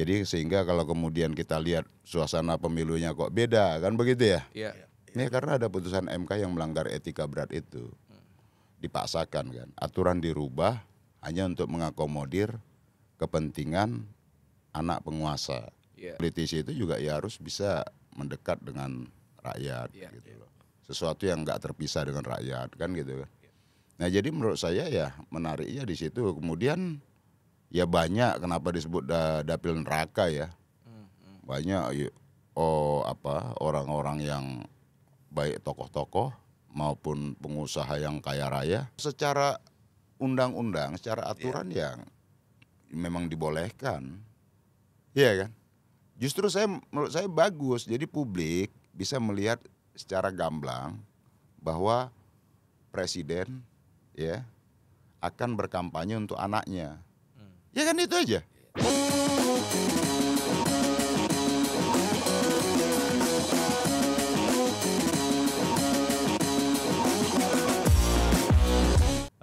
Jadi sehingga kalau kemudian kita lihat suasana pemilunya kok beda kan begitu ya? Iya. Ini karena ada putusan MK yang melanggar etika berat itu. Hmm. Dipaksakan kan. Aturan dirubah hanya untuk mengakomodir kepentingan anak penguasa. Yeah. Politisi itu juga ya harus bisa mendekat dengan rakyat yeah, gitu loh. Sesuatu yang nggak terpisah dengan rakyat kan gitu kan. Yeah. Nah, jadi menurut saya ya menariknya di situ. Kemudian ya banyak kenapa disebut da, dapil neraka ya hmm, hmm. banyak iya. oh apa orang-orang yang baik tokoh-tokoh maupun pengusaha yang kaya raya secara undang-undang secara aturan yeah. yang memang dibolehkan iya kan justru saya menurut saya bagus jadi publik bisa melihat secara gamblang bahwa presiden ya akan berkampanye untuk anaknya Ya kan itu aja.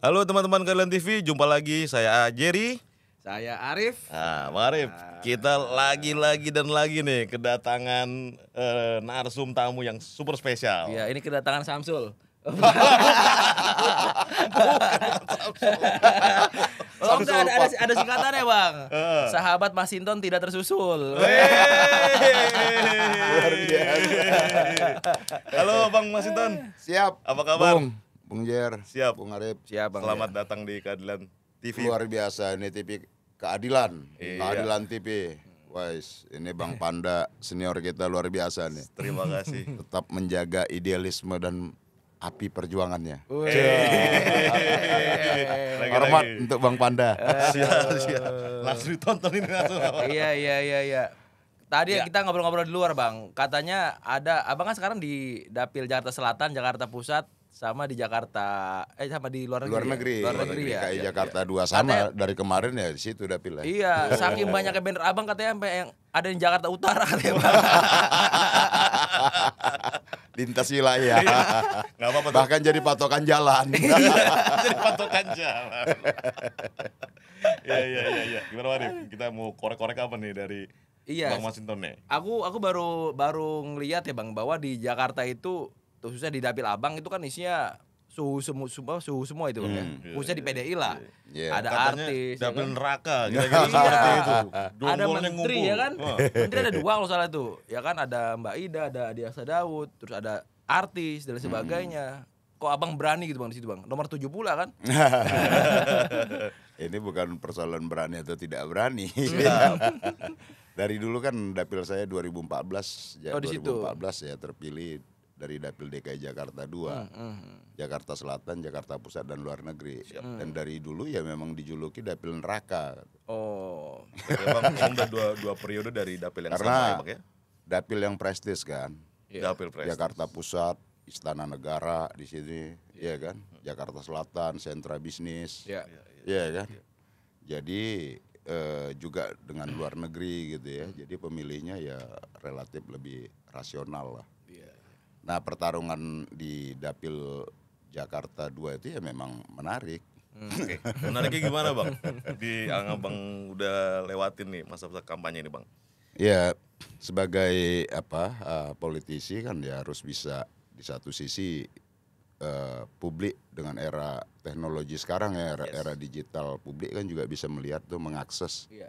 Halo teman-teman kalian TV, jumpa lagi saya Jerry. Saya Arif. ah Bang Arif, nah, kita lagi-lagi dan lagi nih kedatangan uh, narsum tamu yang super spesial. Iya, ini kedatangan Samsul. Oh, enggak, ada, ada, ada singkatannya bang. Uh. Sahabat Masinton tidak tersusul. Luar biasa. Halo bang Masinton. Siap. Apa kabar? Bung, Bung Jer. Siap. Bung Arif. Siap bang. Selamat ya. datang di Keadilan TV. Luar biasa ini TV Keadilan. Iya. Keadilan TV. Wais, ini Bang Panda senior kita luar biasa nih. Terima kasih. Tetap menjaga idealisme dan api perjuangannya. Hormat untuk Bang Panda. Langsung ditontonin langsung. Iya iya iya iya. Tadi ya. kita ngobrol-ngobrol di luar bang, katanya ada abang kan sekarang di dapil Jakarta Selatan, Jakarta Pusat, sama di Jakarta eh sama di luar ya? negeri luar negeri, ya? luar negeri, negeri ya. Jakarta ya. dua sama katanya, dari kemarin ya di situ dapilnya. iya saking banyaknya banner abang katanya sampai yang ada di Jakarta Utara katanya bang. lintas wilayah. Iya. Nggak apa-apa. Bahkan jadi patokan jalan. Iya, jadi patokan jalan. Iya iya iya ya. Gimana Warif? Kita mau korek-korek apa nih dari Iya. Bang Masinton nih. Aku aku baru baru ngelihat ya Bang bahwa di Jakarta itu khususnya di Dapil Abang itu kan isinya suhu semua semua suhu semua itu ya? hmm. kan. Khususnya di PDI lah. Yeah. Iya, iya. Ada Katanya artis. Ya kan? iya. ada neraka gitu ada menteri ngumpul. ya kan? menteri ada dua kalau salah tuh. Ya kan ada Mbak Ida, ada Adiasa Daud, terus ada artis dan sebagainya. Hmm. Kok abang berani gitu bang di situ bang? Nomor tujuh pula kan? Ini bukan persoalan berani atau tidak berani. Dari dulu kan dapil saya 2014, ya oh, 2014 ya terpilih dari Dapil DKI Jakarta 2 uh, uh, Jakarta Selatan, Jakarta Pusat dan luar negeri. Dan hmm. dari dulu ya memang dijuluki Dapil neraka. Oh. memang udah dua, dua periode dari Dapil yang Karena sama ya, Karena ya? Dapil yang prestis kan. Yeah. Dapil prestis. Jakarta Pusat, Istana Negara di sini, yeah. ya iya kan? Jakarta Selatan, sentra bisnis. Iya. Yeah. Yeah, yeah, kan? Yeah. Jadi eh, juga dengan luar negeri gitu ya. Jadi pemilihnya ya relatif lebih rasional lah. Nah pertarungan di dapil Jakarta 2 itu ya memang menarik. Hmm, okay. Menariknya gimana bang? Di abang udah lewatin nih masa-masa kampanye ini bang. Ya sebagai apa uh, politisi kan ya harus bisa di satu sisi uh, publik dengan era teknologi sekarang ya era, yes. era digital publik kan juga bisa melihat tuh mengakses yeah.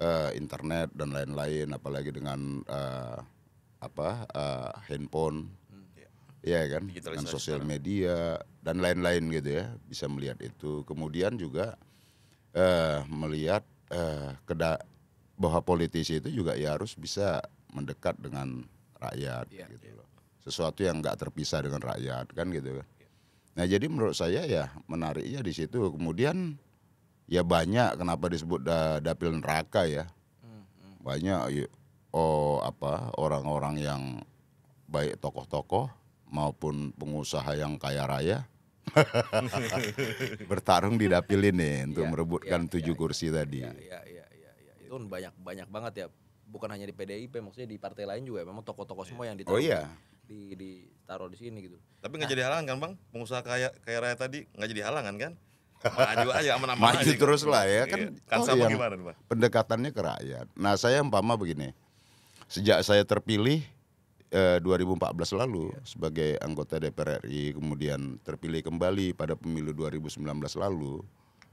Iya. uh, internet dan lain-lain apalagi dengan uh, apa uh, handphone Iya kan, dengan sosial media dan lain-lain gitu ya, bisa melihat itu. Kemudian juga uh, melihat uh, keda bahwa politisi itu juga ya harus bisa mendekat dengan rakyat ya, gitu iya. loh. Sesuatu yang nggak terpisah dengan rakyat kan gitu kan. Iya. Nah jadi menurut saya ya menariknya di situ. Kemudian ya banyak kenapa disebut da dapil neraka ya. Hmm, hmm. Banyak oh apa orang-orang yang baik tokoh-tokoh maupun pengusaha yang kaya raya bertarung di dapil ini untuk ya, merebutkan ya, tujuh ya, kursi ya, tadi. Ya, ya, ya, ya, ya. Itu kan banyak banyak banget ya. Bukan hanya di PDIP, maksudnya di partai lain juga. Memang tokoh-tokoh semua yang ditaruh. Oh iya. Di, taruh di sini gitu. Tapi nggak nah. jadi halangan kan bang? Pengusaha kaya kaya raya tadi nggak jadi halangan kan? Maju aja aman-aman. Maju aja, terus gitu. lah ya kan. Iya. Kan oh, gimana Pendekatannya ke rakyat. Nah saya umpama begini. Sejak saya terpilih eh, 2014 lalu ya. sebagai anggota DPR RI kemudian terpilih kembali pada pemilu 2019 lalu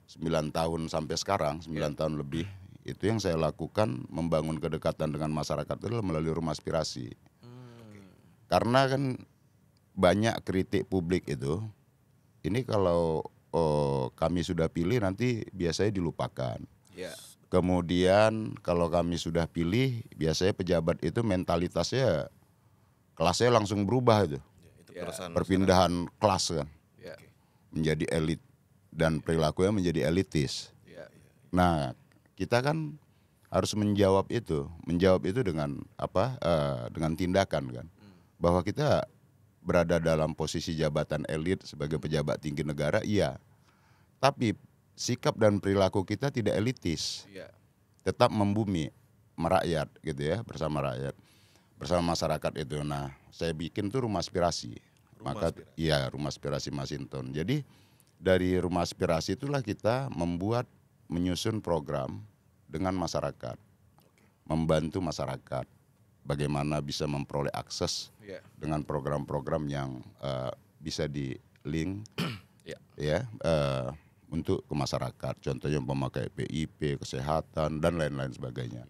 9 tahun sampai sekarang 9 ya. tahun lebih itu yang saya lakukan membangun kedekatan dengan masyarakat itu melalui rumah aspirasi hmm. karena kan banyak kritik publik itu ini kalau oh, kami sudah pilih nanti biasanya dilupakan ya. Kemudian kalau kami sudah pilih, biasanya pejabat itu mentalitasnya kelasnya langsung berubah itu, ya, perpindahan kelas kan ya. menjadi elit dan perilakunya menjadi elitis. Ya, ya, Nah kita kan harus menjawab itu, menjawab itu dengan apa? Uh, dengan tindakan kan, hmm. bahwa kita berada dalam posisi jabatan elit sebagai pejabat tinggi negara, iya. Tapi sikap dan perilaku kita tidak elitis, ya. tetap membumi, merakyat gitu ya bersama rakyat bersama masyarakat itu. Nah, saya bikin tuh rumah aspirasi. Rumah Maka aspirasi. iya rumah aspirasi Masinton. Jadi dari rumah aspirasi itulah kita membuat menyusun program dengan masyarakat. Membantu masyarakat bagaimana bisa memperoleh akses yeah. dengan program-program yang uh, bisa di link yeah. Iya. ya uh, untuk ke masyarakat. Contohnya memakai PIP, kesehatan dan lain-lain sebagainya.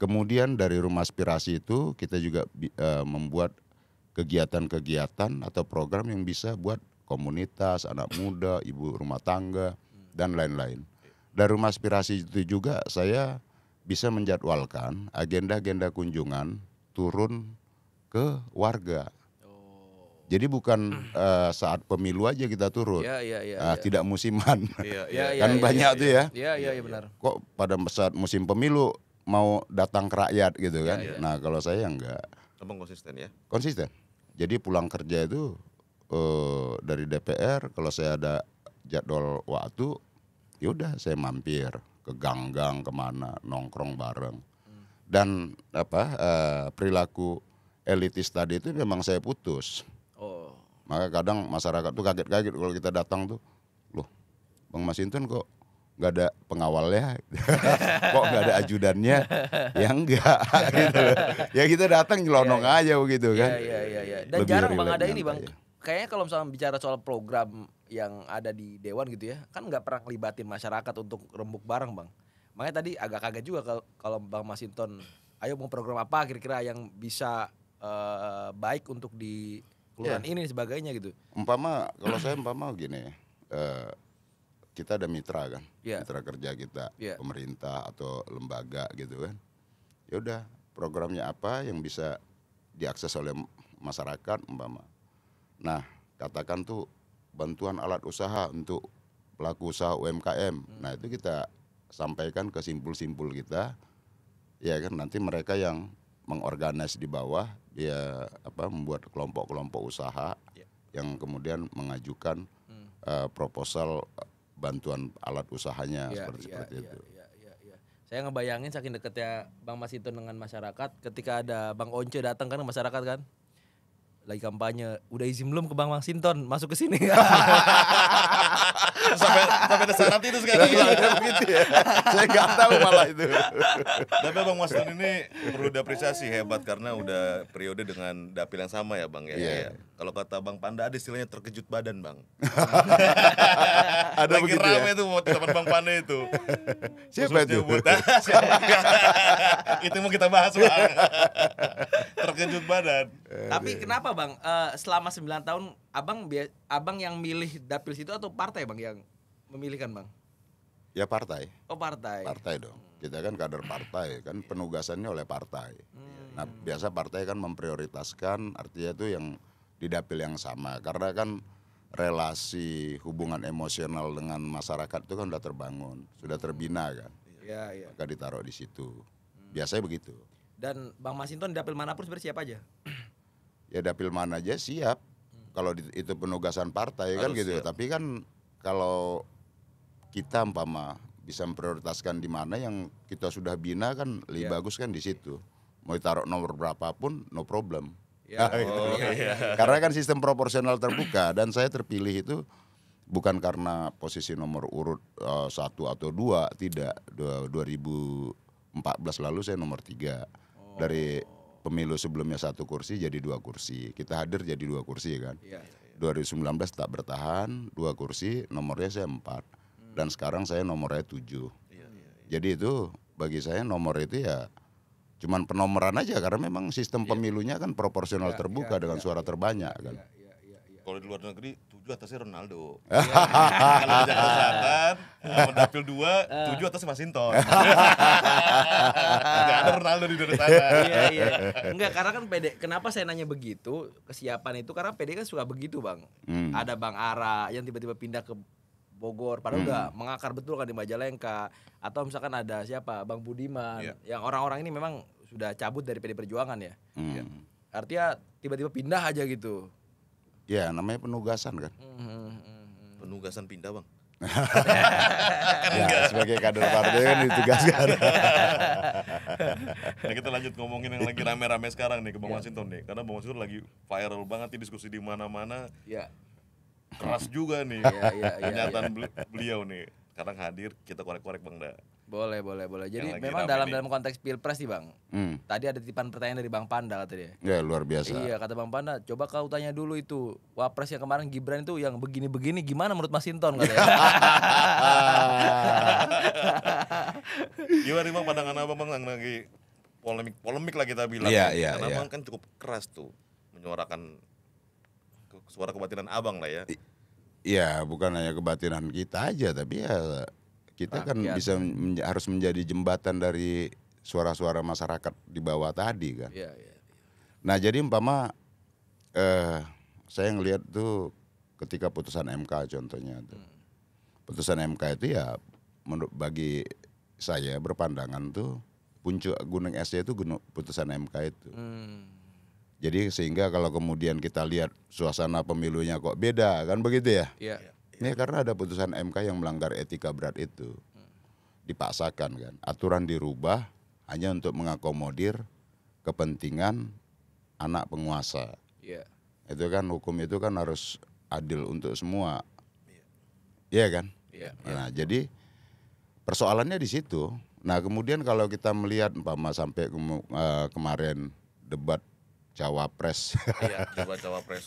Kemudian dari rumah aspirasi itu kita juga uh, membuat kegiatan-kegiatan atau program yang bisa buat komunitas, anak muda, ibu rumah tangga dan lain-lain. Dari rumah aspirasi itu juga saya bisa menjadwalkan agenda-agenda kunjungan turun ke warga. Jadi bukan uh, saat pemilu aja kita turun, ya, ya, ya, uh, ya. tidak musiman, ya, ya, kan ya, banyak ya, tuh ya. Ya, ya, ya benar. Kok pada saat musim pemilu mau datang ke rakyat gitu iya, kan. Ya, ya. Nah kalau saya ya enggak. Abang konsisten ya? Konsisten. Jadi pulang kerja itu uh, dari DPR kalau saya ada jadwal waktu, yaudah saya mampir ke gang-gang kemana nongkrong bareng. Hmm. Dan apa uh, perilaku elitis tadi itu memang saya putus. Oh. Maka kadang masyarakat tuh kaget-kaget kalau kita datang tuh, loh, Bang Masinton kok nggak ada pengawalnya kok nggak ada ajudannya ya enggak gitu ya kita gitu, datang nyelonong yeah, iya. aja begitu iya, kan yeah, yeah, yeah. dan Lebih jarang bang ada ini bang aja. kayaknya kalau misalnya bicara soal program yang ada di dewan gitu ya kan nggak pernah libatin masyarakat untuk rembuk bareng bang makanya tadi agak kaget juga kalau bang Masinton ayo mau program apa kira-kira yang bisa uh, baik untuk di iya. kelurahan yeah. ini sebagainya gitu umpama kalau saya umpama gini uh, kita ada mitra kan, yeah. mitra kerja kita, yeah. pemerintah atau lembaga gitu kan. Ya udah, programnya apa yang bisa diakses oleh masyarakat umpama. Nah, katakan tuh bantuan alat usaha untuk pelaku usaha UMKM. Hmm. Nah, itu kita sampaikan ke simpul-simpul kita. Ya kan nanti mereka yang mengorganis di bawah dia apa membuat kelompok-kelompok usaha yeah. yang kemudian mengajukan uh, proposal bantuan alat usahanya ya, seperti, ya, seperti ya, itu. Ya, ya, ya. Saya ngebayangin saking deketnya Bang Mas itu dengan masyarakat, ketika ada Bang Once datang kan ke masyarakat kan, lagi kampanye udah izin belum ke Bang Masinton masuk ke sini sampai sampai ada syarat itu sekarang gitu ya. saya nggak tahu malah itu tapi Bang Masinton ini perlu diapresiasi hebat karena udah periode dengan dapil yang sama ya Bang ya, yeah. ya. Iya. Kalau kata Bang Panda ada istilahnya terkejut badan, Bang. ada Lagi begitu rame ya? tuh teman Bang Panda itu. Siapa itu? itu mau kita bahas, Bang. terkejut badan. Tapi kenapa, Bang? Uh, selama 9 tahun Abang Abang yang milih dapil situ atau partai, Bang, yang memilihkan, Bang? Ya partai. Oh, partai. Partai dong. Hmm. Kita kan kader partai, kan penugasannya oleh partai. Hmm. Nah, biasa partai kan memprioritaskan artinya itu yang di dapil yang sama karena kan relasi hubungan emosional dengan masyarakat itu kan sudah terbangun, sudah terbina kan. ya, ya. Maka ditaruh di situ. Biasanya begitu. Dan Bang Masinton dapil manapun sebenarnya siap aja. Ya dapil mana aja siap. Kalau itu penugasan partai kan Harus kan gitu. Siap. Tapi kan kalau kita umpama bisa memprioritaskan di mana yang kita sudah bina kan lebih ya. bagus kan di situ. Mau taruh nomor berapapun no problem. Ya, ah, gitu. oh, gitu. iya. iya. Karena kan sistem proporsional terbuka dan saya terpilih itu bukan karena posisi nomor urut uh, satu atau dua tidak 2014 lalu saya nomor tiga oh. dari pemilu sebelumnya satu kursi jadi dua kursi kita hadir jadi dua kursi kan Iya, iya. 2019 iya. tak bertahan dua kursi nomornya saya empat hmm. dan sekarang saya nomornya tujuh Iya, iya, iya. jadi itu bagi saya nomor itu ya Cuman penomoran aja karena memang sistem iya. pemilunya kan proporsional iya, terbuka iya, dengan suara terbanyak kan. Kalau di luar negeri tujuh atasnya Ronaldo. Kalau di Jakarta Selatan, Mendapil dua, tujuh atasnya Masinton. nggak ada Ronaldo di Jakarta Iya iya. Enggak karena kan PD. Kenapa saya nanya begitu kesiapan itu karena PD kan suka begitu bang. Hmm. Ada Bang Ara yang tiba-tiba pindah ke Bogor padahal hmm. mengakar betul kan di Majalengka atau misalkan ada siapa Bang Budiman yeah. yang orang-orang ini memang sudah cabut dari PD Perjuangan ya. Hmm. Iya. Artinya tiba-tiba pindah aja gitu. Ya namanya penugasan kan. Hmm, hmm, hmm, hmm. penugasan pindah bang. ya, sebagai kader partai kan ditugaskan. nah kita lanjut ngomongin yang lagi rame-rame sekarang nih ke Bang yeah. Masinton nih, karena Bang Masinton lagi viral banget di diskusi di mana-mana. Iya. Yeah keras juga nih ya, ya. beliau nih. Kadang hadir kita korek-korek Bang Da. Boleh, boleh, boleh. Jadi yang memang dalam ini. dalam konteks pilpres sih bang. Hmm. Tadi ada titipan pertanyaan dari bang Panda tadi Ya luar biasa. Iya kata bang Panda. Coba kau tanya dulu itu wapres yang kemarin Gibran itu yang begini-begini gimana menurut Mas Sinton katanya. gimana bang pandangan apa bang lagi polemik polemik lah kita bilang. Iya kan. iya. Karena ya. bang kan cukup keras tuh menyuarakan suara kebatinan abang lah ya. Iya, bukan hanya kebatinan kita aja, tapi ya kita kan Rakyat. kan bisa men harus menjadi jembatan dari suara-suara masyarakat di bawah tadi kan. Iya, iya. iya. Nah jadi umpama eh, saya ngelihat tuh ketika putusan MK contohnya tuh. Hmm. Putusan MK itu ya menurut bagi saya berpandangan tuh puncak gunung esnya itu gunung putusan MK itu. Hmm jadi sehingga kalau kemudian kita lihat suasana pemilunya kok beda kan begitu ya? Iya. Ini ya, karena ada putusan MK yang melanggar etika berat itu. Hmm. Dipaksakan kan. Aturan dirubah hanya untuk mengakomodir kepentingan anak penguasa. Iya. Itu kan hukum itu kan harus adil untuk semua. Iya, iya kan? Iya. Nah, jadi persoalannya di situ. Nah, kemudian kalau kita melihat umpama sampai eh, kemarin debat cawapres. Iya, coba cawapres.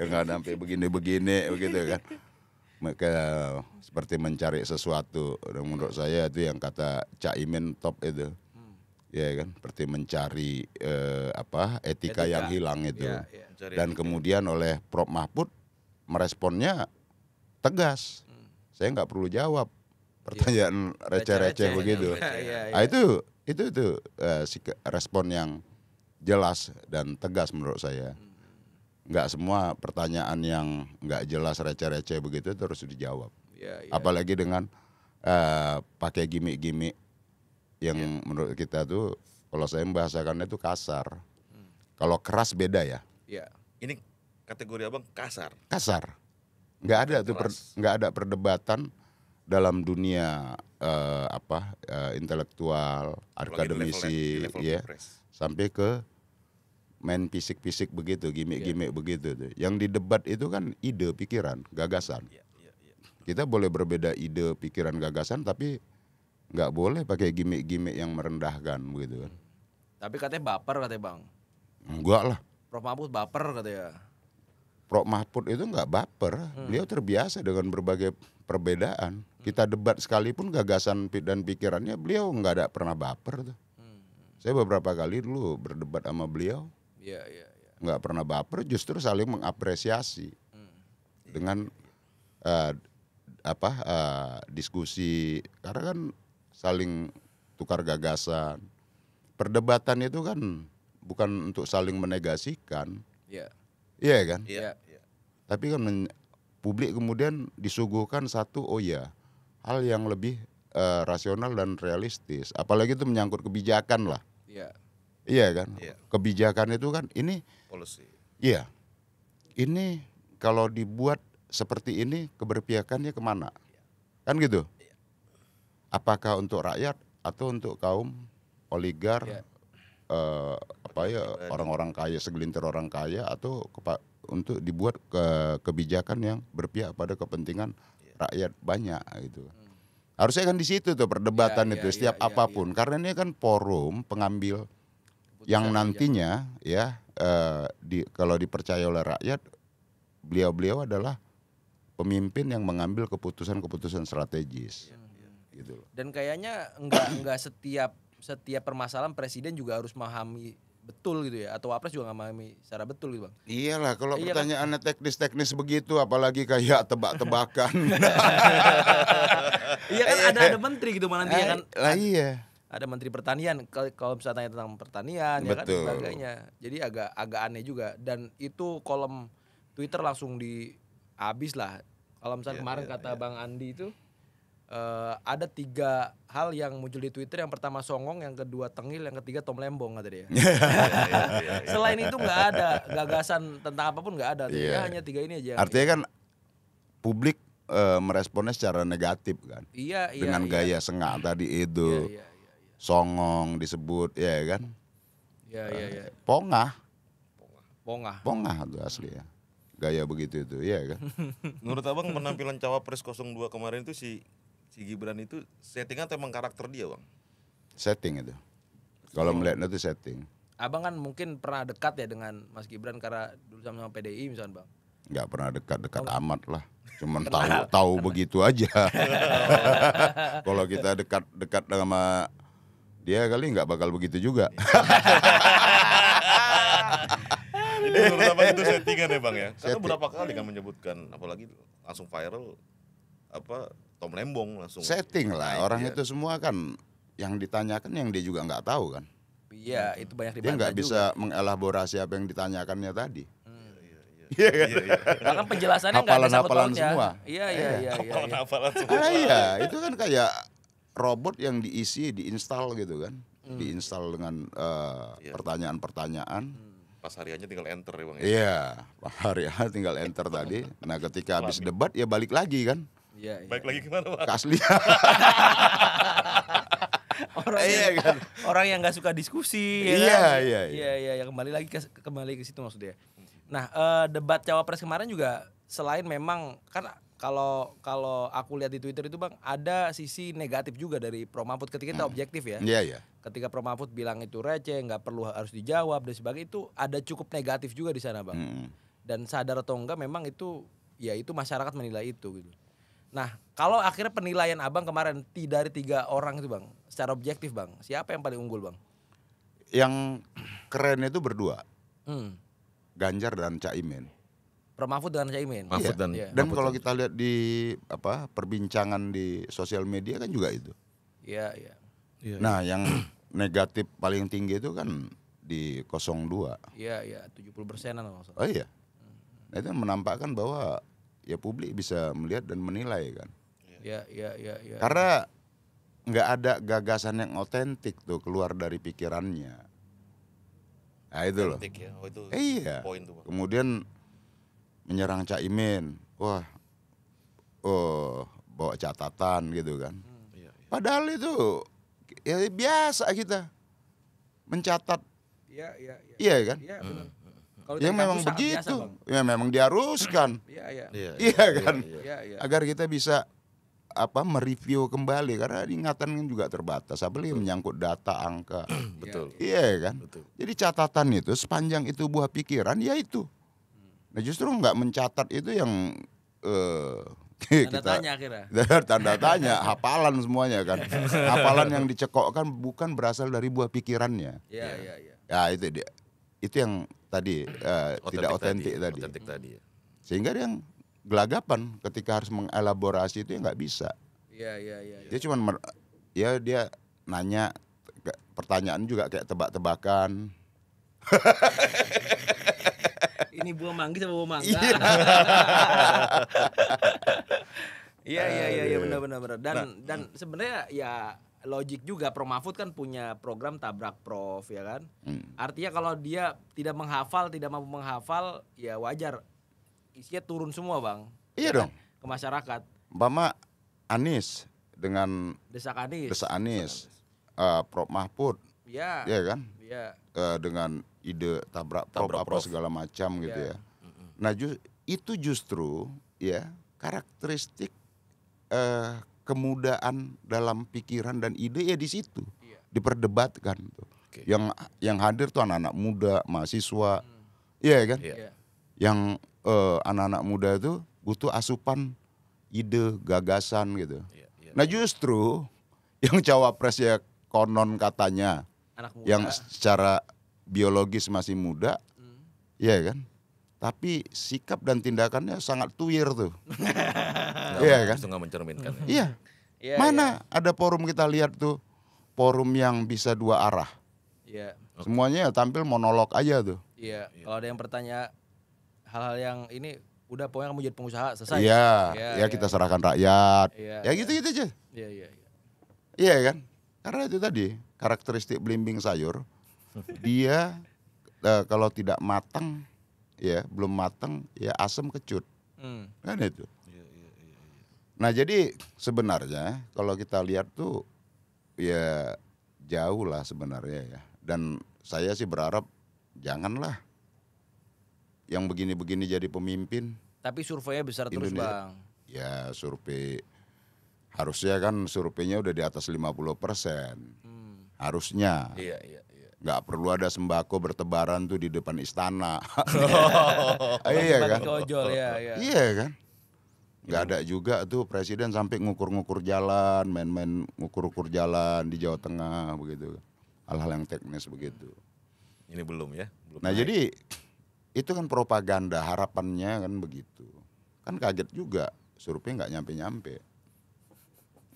Enggak sampai begini-begini begitu kan. Maka seperti mencari sesuatu. Dan menurut saya itu yang kata Cak Imin top itu. Hmm. Ya kan, seperti mencari eh, apa etika, etika yang hilang itu. Ya, ya. Dan etika. kemudian oleh Prof Mahfud meresponnya tegas. Hmm. Saya nggak perlu jawab iya. pertanyaan receh-receh ya. begitu. Ya, ya, ya. Nah, itu itu itu uh, respon yang jelas dan tegas menurut saya. Enggak semua pertanyaan yang enggak jelas receh-receh begitu terus dijawab. Ya, ya. Apalagi dengan uh, pakai gimmick-gimmick yang ya. menurut kita tuh kalau saya membahasakannya itu kasar. Hmm. Kalau keras beda ya. Iya. Ini kategori abang kasar. Kasar. Enggak ada tuh enggak ada perdebatan dalam dunia uh, apa uh, intelektual, akademisi, ya. Yeah sampai ke main fisik-fisik begitu, gimmick-gimmick yeah. begitu tuh. Yang debat itu kan ide, pikiran, gagasan. Yeah, yeah, yeah. Kita boleh berbeda ide, pikiran, gagasan tapi nggak boleh pakai gimmick-gimmick yang merendahkan begitu kan. Hmm. Tapi katanya baper katanya Bang. Enggak lah. Prof Mahfud baper katanya. Prof Mahfud itu nggak baper, hmm. beliau terbiasa dengan berbagai perbedaan. Hmm. Kita debat sekalipun gagasan dan pikirannya beliau nggak ada pernah baper tuh. Saya beberapa kali dulu berdebat sama beliau. Iya, iya, yeah. Enggak pernah baper, justru saling mengapresiasi. Mm. Dengan uh, apa uh, diskusi karena kan saling tukar gagasan. Perdebatan itu kan bukan untuk saling menegasikan. Iya. Iya kan? Iya. iya. iya. Tapi kan men- publik kemudian disuguhkan satu oh ya hal yang lebih uh, rasional dan realistis apalagi itu menyangkut kebijakan lah Iya. Iya kan? Iya. Kebijakan itu kan ini policy. Iya. Ini kalau dibuat seperti ini keberpihakannya kemana? Iya. Kan gitu? Iya. Apakah untuk rakyat atau untuk kaum oligar, eh, apa ya orang-orang kaya segelintir orang kaya atau kepa, untuk dibuat ke, kebijakan yang berpihak pada kepentingan rakyat banyak gitu? Harusnya kan di situ tuh perdebatan ya, itu ya, setiap ya, apapun. Ya, ya. Karena ini kan forum pengambil Keputusan yang iya. nantinya ya uh, di kalau dipercaya oleh rakyat beliau-beliau adalah pemimpin yang mengambil keputusan-keputusan strategis. Ya, ya. Gitu loh. Dan kayaknya enggak enggak setiap setiap permasalahan presiden juga harus memahami betul gitu ya atau wapres juga nggak memahami secara betul gitu bang iyalah kalau iya pertanyaannya kan? teknis-teknis begitu apalagi kayak tebak-tebakan iya kan ada ada menteri gitu malah nanti ya eh, kan lah iya ada menteri pertanian kalau misalnya tanya tentang pertanian Betul. ya kan sebagainya jadi agak agak aneh juga dan itu kolom Twitter langsung di habis lah kalau misalnya yeah, kemarin yeah, kata yeah. Bang Andi itu uh, ada tiga hal yang muncul di Twitter. Yang pertama songong, yang kedua tengil, yang ketiga Tom Lembong kata dia. Iya, iya, iya, Selain itu nggak ada gagasan tentang apapun nggak ada. Yeah. hanya tiga ini aja. Artinya kan publik uh, meresponnya secara negatif kan. Iya, iya. Dengan iya. gaya sengak tadi itu. Iya, iya, iya, iya. Songong disebut, ya kan? Iya, iya, iya. Eh, pongah. Pongah. Pongah itu asli ya. Gaya begitu itu, ya kan? Menurut Abang penampilan Cawapres 02 kemarin itu si si Gibran itu settingan atau emang karakter dia bang? Setting itu. Kalau oh. melihatnya itu setting. Abang kan mungkin pernah dekat ya dengan Mas Gibran karena dulu sama-sama PDI misalnya bang. Gak pernah dekat-dekat oh. amat lah. Cuman tahu tahu begitu aja. Kalau kita dekat-dekat sama dia kali nggak bakal begitu juga. itu settingan ya bang ya. Karena berapa kali kan menyebutkan apalagi langsung viral apa Tom Lembong langsung. Setting lah, orang iya. itu semua kan yang ditanyakan yang dia juga nggak tahu kan. Iya, itu banyak Dia nggak bisa juga. mengelaborasi apa yang ditanyakannya tadi. Hmm. Iya, iya, iya. iya Iya, iya. Bahkan penjelasannya enggak ada hafalan semua. Iya, iya, iya. Hafalan hafalan semua. Ah, iya, itu kan kayak robot yang diisi, diinstal gitu kan. Hmm. Diinstal dengan eh, pertanyaan-pertanyaan. Uh, hmm. Pas hariannya tinggal enter ya Bang. Ya? Iya, pas hariannya tinggal enter tadi. Nah, ketika habis debat ya balik lagi kan. Iya, iya. Baik lagi gimana Pak? orang iya, yang, kan? orang yang nggak suka diskusi ya iya, kan? iya iya iya iya ya, kembali lagi ke kembali ke situ maksudnya nah uh, debat cawapres kemarin juga selain memang kan kalau kalau aku lihat di Twitter itu bang ada sisi negatif juga dari Pro Mahfud ketika kita hmm. objektif ya. Iya iya. Ketika Pro Mahfud bilang itu receh, nggak perlu harus dijawab dan sebagainya itu ada cukup negatif juga di sana bang. Hmm. Dan sadar atau enggak memang itu ya itu masyarakat menilai itu gitu. Nah, kalau akhirnya penilaian Abang kemarin dari tiga orang itu, Bang, secara objektif, Bang, siapa yang paling unggul, Bang? Yang keren itu berdua. Hmm. Ganjar dan Caimin. Mahfud dan Caimin. Mahfud iya. dan iya. dan kalau kita lihat di apa perbincangan di sosial media kan juga itu. Iya, iya. iya, iya. nah, yang negatif paling tinggi itu kan di 02. Iya, iya, 70 persenan Oh iya. itu menampakkan bahwa ya publik bisa melihat dan menilai kan. Ya, ya, ya, ya, ya. Karena nggak ada gagasan yang otentik tuh keluar dari pikirannya. Nah itu loh. Ya. Oh, itu iya. Poin tuh. Kemudian menyerang Cak Imin. Wah. Oh, bawa catatan gitu kan. Hmm, iya, iya. Padahal itu ya biasa kita mencatat. Iya, iya, iya. Iya kan? Iya, benar. Hmm kalau ya memang begitu. Biasa, ya memang diharuskan. Iya iya. Iya ya, kan? Ya, ya. Agar kita bisa apa mereview kembali karena ingatan kan juga terbatas apalagi menyangkut data angka. Betul. Iya kan? Betul. Jadi catatan itu sepanjang itu buah pikiran ya itu. Hmm. Nah justru nggak mencatat itu yang eh kita, tanda tanya kira. tanda tanya, hafalan semuanya kan. hafalan yang dicekokkan bukan berasal dari buah pikirannya. Iya, iya, iya. Ya itu dia itu yang tadi uh, eh, authentic tidak otentik tadi. Otentik tadi. tadi. Ya. Sehingga dia yang gelagapan ketika harus mengelaborasi itu ya nggak bisa. Iya iya iya. iya. Dia cuma ya dia nanya pertanyaan juga kayak tebak-tebakan. Ini buah manggis sama buah mangga. Iya iya iya, iya, iya benar benar benar dan nah, dan hmm. sebenarnya ya logik juga Pro Mahfud kan punya program tabrak prof ya kan. Hmm. Artinya kalau dia tidak menghafal, tidak mampu menghafal, ya wajar isinya turun semua, Bang. Iya ya kan? dong. Kan? Ke masyarakat. Bama Anis dengan desa Anis. desa Anis. Uh, eh, Prof Mahfud. Iya. ya kan? Iya. Uh, dengan ide tabrak, tabrak prof, apa segala macam gitu iya. ya. gitu ya. Nah, just, itu justru ya karakteristik uh, kemudaan dalam pikiran dan ide ya di situ iya. diperdebatkan tuh. Okay. Yang yang hadir tuh anak-anak muda, mahasiswa, hmm. iya kan? Yeah. Iya. Yang eh, anak-anak uh, muda itu butuh asupan ide, gagasan gitu. Yeah, yeah. Nah justru yang cawapres ya konon katanya anak muda. yang secara biologis masih muda, hmm. iya kan? tapi sikap dan tindakannya sangat tuir tuh. iya kan? Itu mencerminkan. Ya. Iya. Ya, Mana ya. ada forum kita lihat tuh forum yang bisa dua arah. Iya. Semuanya ya tampil monolog aja tuh. Iya. Kalau ada yang bertanya hal-hal yang ini udah pokoknya kamu jadi pengusaha selesai. Iya. iya ya, ya, ya kita serahkan rakyat. Iya, ya, iya. gitu-gitu aja. Iya, iya, iya. Iya kan? Karena itu tadi karakteristik belimbing sayur dia eh, kalau tidak matang ya belum matang ya asam kecut hmm. kan itu iya, iya, iya, nah jadi sebenarnya kalau kita lihat tuh ya jauh lah sebenarnya ya dan saya sih berharap janganlah yang begini-begini jadi pemimpin tapi surveinya besar Indonesia. terus bang ya survei harusnya kan surveinya udah di atas 50 persen hmm. harusnya iya, iya nggak perlu ada sembako bertebaran tuh di depan istana. oh, iya kan? Kojol, ya, ya. Iya kan? Nggak iya. ada juga tuh presiden sampai ngukur-ngukur jalan, main-main ngukur-ngukur jalan di Jawa Tengah begitu. Hal-hal yang teknis begitu. Ini belum ya? Belum nah naik. jadi itu kan propaganda harapannya kan begitu. Kan kaget juga survei nggak nyampe-nyampe.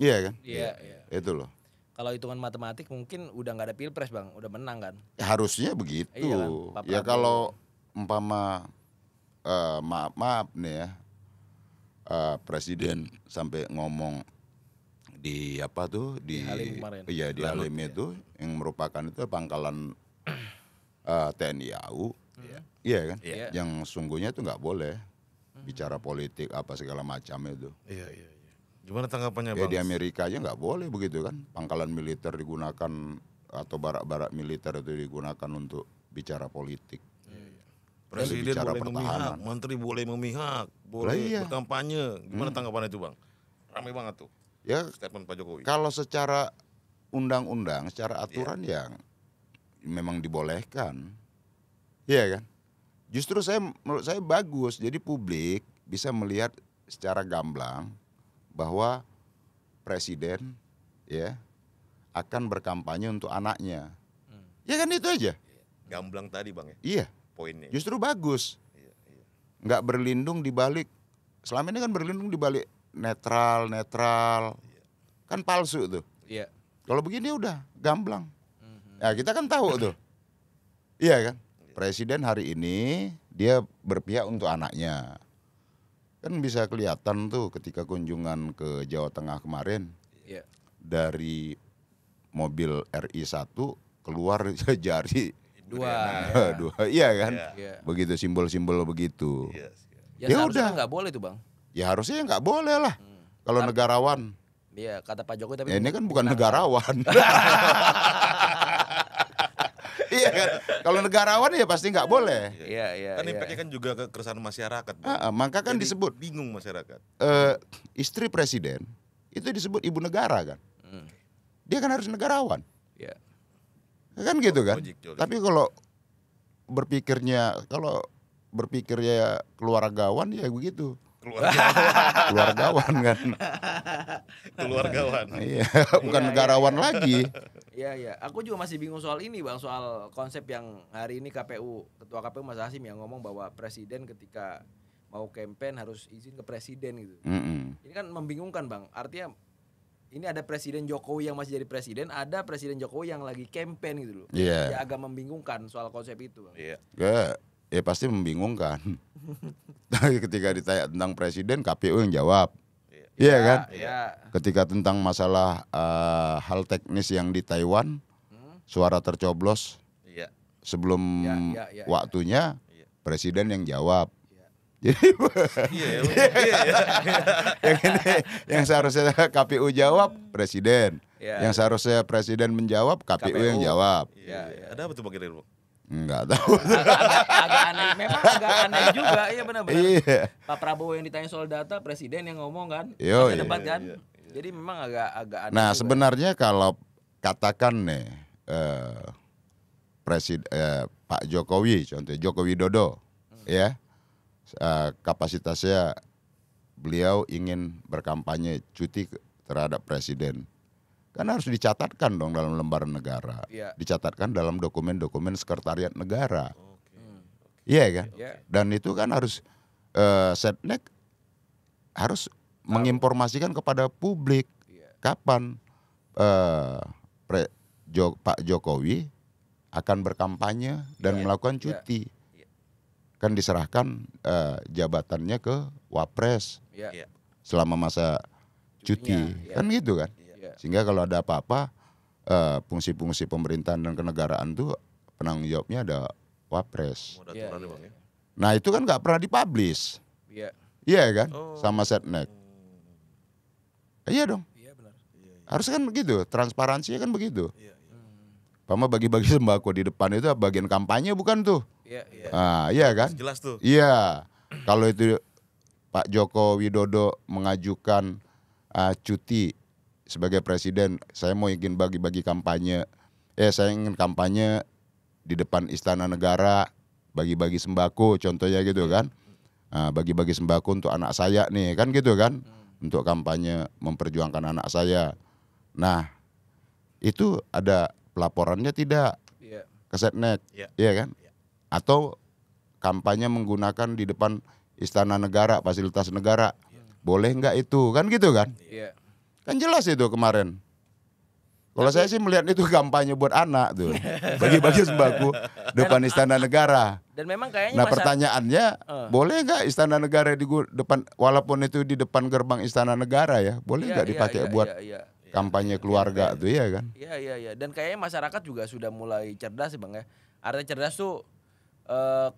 Iya kan? Iya, iya. Itu loh kalau hitungan matematik mungkin udah nggak ada pilpres bang, udah menang kan? Ya, harusnya begitu. Iya kan? ya kalau umpama uh, maaf maaf nih ya uh, presiden sampai ngomong di apa tuh di, di iya di Lalu, Halim iya. itu iya. yang merupakan itu pangkalan uh, TNI AU, iya kan? iya. Yang sungguhnya itu nggak boleh hmm. bicara politik apa segala macam itu. Iya iya. Gimana tanggapannya ya, Bang? di Amerika aja nggak boleh begitu kan. Pangkalan militer digunakan atau barak-barak militer itu digunakan untuk bicara politik. Iya. iya. Presiden boleh memihak, menteri boleh memihak, boleh nah, iya. berkampanye. Gimana hmm. tanggapannya itu Bang? Ramai banget tuh. Ya, statement Pak Jokowi. Kalau secara undang-undang, secara aturan yeah. yang memang dibolehkan. Iya kan? Justru saya menurut saya bagus. Jadi publik bisa melihat secara gamblang bahwa presiden ya akan berkampanye untuk anaknya. Hmm. Ya kan itu aja. Iya. Gamblang tadi bang ya. Iya. Poinnya. Justru bagus. Iya, iya. Nggak berlindung di balik. Selama ini kan berlindung di balik netral netral. Iya. Kan palsu tuh. Iya. Kalau begini ya udah gamblang. Mm-hmm. Ya kita kan tahu tuh. Iya kan. Iya. Presiden hari ini dia berpihak untuk anaknya. Kan bisa kelihatan tuh ketika kunjungan ke Jawa Tengah kemarin. ya. Dari mobil RI1 keluar jari dua ya. dua iya kan ya. begitu simbol-simbol begitu yes, iya yes. ya, ya udah nggak boleh tuh bang ya harusnya nggak boleh lah hmm. kalau tapi, negarawan iya kata Pak Jokowi tapi ya, ini kan bukan negarawan iya kan kalau negarawan ya pasti nggak boleh. Iya, iya. Kan iya. impactnya kan juga ke keresahan masyarakat. Ah, ah, maka kan Jadi disebut bingung masyarakat. Uh, istri presiden itu disebut ibu negara kan. Hmm. Dia kan harus negarawan. Iya. Kan gitu kan. Tapi kalau berpikirnya kalau berpikirnya keluargawan ya begitu keluarga keluargawan kan keluargawan iya bukan iya, iya, negarawan iya. lagi iya iya aku juga masih bingung soal ini bang soal konsep yang hari ini KPU ketua KPU Mas Hasim yang ngomong bahwa presiden ketika mau campaign harus izin ke presiden gitu mm -hmm. ini kan membingungkan bang artinya ini ada presiden Jokowi yang masih jadi presiden ada presiden Jokowi yang lagi campaign gitu loh yeah. ya agak membingungkan soal konsep itu iya Yeah ya pasti membingungkan. Tapi ketika ditanya tentang presiden, KPU yang jawab. Iya ya, kan? Ya. Ketika tentang masalah uh, hal teknis yang di Taiwan, hmm. suara tercoblos ya. sebelum ya, ya, ya, waktunya, ya. presiden yang jawab. Iya. Jadi iya, yang seharusnya KPU jawab presiden. Ya. Yang seharusnya presiden menjawab KPU, KPU. yang jawab. Iya, ya. ada apa tuh bagian Enggak tahu. Agak, agak, agak aneh, memang agak aneh juga. Iya benar-benar. Iya. Pak Prabowo yang ditanya soal data, presiden yang ngomong kan. Yo, iya, debat iya, kan. Iya, iya. Jadi memang agak agak aneh. Nah, juga. sebenarnya kalau katakan nih eh presiden eh, Pak Jokowi contoh Jokowi Dodo hmm. ya. Eh, kapasitasnya beliau ingin berkampanye cuti terhadap presiden kan harus dicatatkan dong dalam lembaran negara. Yeah. Dicatatkan dalam dokumen-dokumen sekretariat negara. Iya okay. yeah, kan? Yeah. Dan itu kan harus uh, setnek harus Tau. menginformasikan kepada publik yeah. kapan uh, pre, jo, Pak Jokowi akan berkampanye dan yeah. melakukan iya. cuti. Yeah. Yeah. Kan diserahkan uh, jabatannya ke Wapres. Yeah. Selama masa cuti. yeah. Iya. Kan gitu kan? Iya. Sehingga kalau ada apa-apa fungsi eh, fungsi-fungsi pemerintahan dan kenegaraan itu penanggung jawabnya ada wapres. Iya, ya? Iya. Nah itu kan nggak pernah dipublish. Iya. Yeah. Iya kan, oh. sama setnek. Hmm. Eh, iya dong. Iya benar. Harus kan begitu, transparansinya kan begitu. iya. Pama hmm. bagi-bagi sembako di depan itu bagian kampanye bukan tuh? Iya. Iya. Ah, iya kan? Jelas tuh. Iya. Kalau itu Pak Joko Widodo mengajukan uh, cuti sebagai presiden saya mau ingin bagi-bagi kampanye eh saya ingin kampanye di depan istana negara bagi-bagi sembako contohnya gitu kan ah, bagi-bagi sembako untuk anak saya nih kan gitu kan untuk kampanye memperjuangkan anak saya nah itu ada pelaporannya tidak iya. ke setnek ya iya kan iya. atau kampanye menggunakan di depan istana negara fasilitas negara boleh nggak itu kan gitu kan Kan jelas itu kemarin. Kalau saya sih melihat itu kampanye buat anak tuh, bagi-bagi sembako depan istana negara. Dan memang kayaknya. Nah masa... pertanyaannya, uh. boleh nggak istana negara di depan, walaupun itu di depan gerbang istana negara ya, boleh iya, nggak ya, ya, dipakai ya, buat iya, iya. kampanye keluarga tuh ya kan? Iya iya iya. Dan kayaknya masyarakat juga sudah mulai cerdas sih bang ya. Artinya cerdas tuh, eh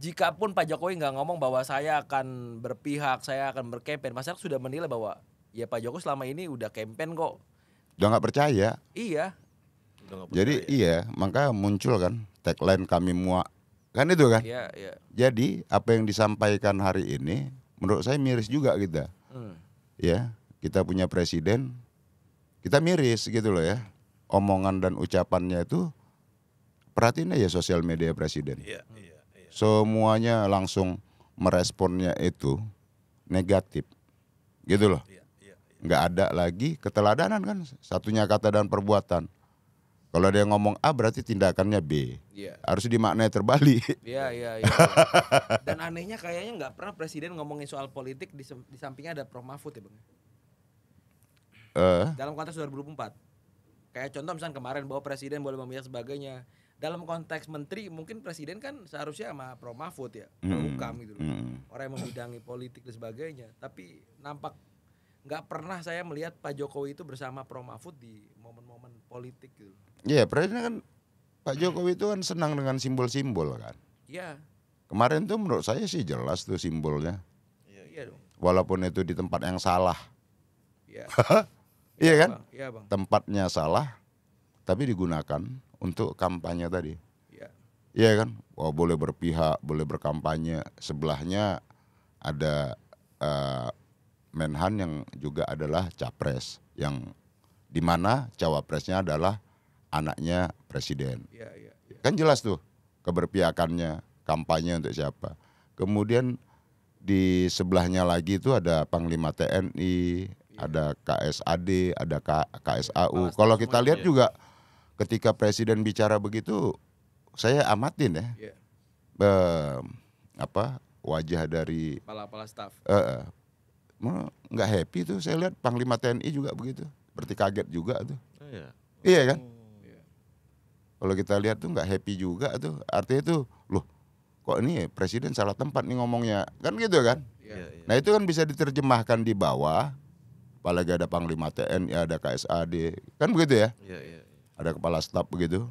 jika pun Pak Jokowi nggak ngomong bahwa saya akan berpihak, saya akan berkempen, masyarakat sudah menilai bahwa ya Pak Joko selama ini udah campaign kok. Udah nggak percaya. Iya. percaya. Jadi iya, maka muncul kan tagline kami muak. Kan itu kan? Iya, iya. Jadi apa yang disampaikan hari ini menurut saya miris juga kita. Hmm. Ya, kita punya presiden kita miris gitu loh ya. Omongan dan ucapannya itu perhatiin aja sosial media presiden. Iya, iya, iya. Semuanya langsung meresponnya itu negatif. Gitu loh. Iya nggak ada lagi keteladanan kan satunya kata dan perbuatan. Kalau dia ngomong A berarti tindakannya B. Yeah. Harus dimaknai terbalik. Iya, iya, yeah. Dan anehnya kayaknya nggak pernah presiden ngomongin soal politik di, di sampingnya ada Prof Mahfud ya, Bang. Uh. Dalam konteks 2004. Kayak contoh misalnya kemarin bahwa presiden boleh memihak sebagainya. Dalam konteks menteri mungkin presiden kan seharusnya sama Prof Mahfud ya, hmm. Hukam gitu. hmm. Orang yang membidangi politik dan sebagainya. Tapi nampak nggak pernah saya melihat Pak Jokowi itu bersama Pro Mahfud di momen-momen politik gitu. Iya, yeah, presiden kan Pak Jokowi itu kan senang dengan simbol-simbol kan. Iya. Yeah. Kemarin tuh menurut saya sih jelas tuh simbolnya. Iya, iya dong. Walaupun itu di tempat yang salah. Iya. Iya, iya kan? Iya, bang. Tempatnya salah tapi digunakan untuk kampanye tadi. Iya. Iya kan? Wah, boleh berpihak, boleh berkampanye. Sebelahnya ada uh, Menhan yang juga adalah capres yang di mana cawapresnya adalah anaknya presiden. Ya, ya, ya. Kan jelas tuh keberpihakannya, kampanye untuk siapa. Kemudian di sebelahnya lagi itu ada Panglima TNI, ya. ada KSAD, ada K, KSAU. Ya, Kalau kita lihat ya. juga ketika presiden bicara begitu, saya amatin ya. ya. Eh, apa wajah dari kepala-kepala staf. Eh, nggak happy tuh saya lihat panglima TNI juga begitu berarti kaget juga tuh oh, iya. iya kan oh, iya. kalau kita lihat tuh nggak happy juga tuh artinya tuh loh kok ini presiden salah tempat nih ngomongnya kan gitu kan iya, iya. iya. nah itu kan bisa diterjemahkan di bawah apalagi ada panglima TNI ada KSAD kan begitu ya iya, iya, iya. ada kepala staf begitu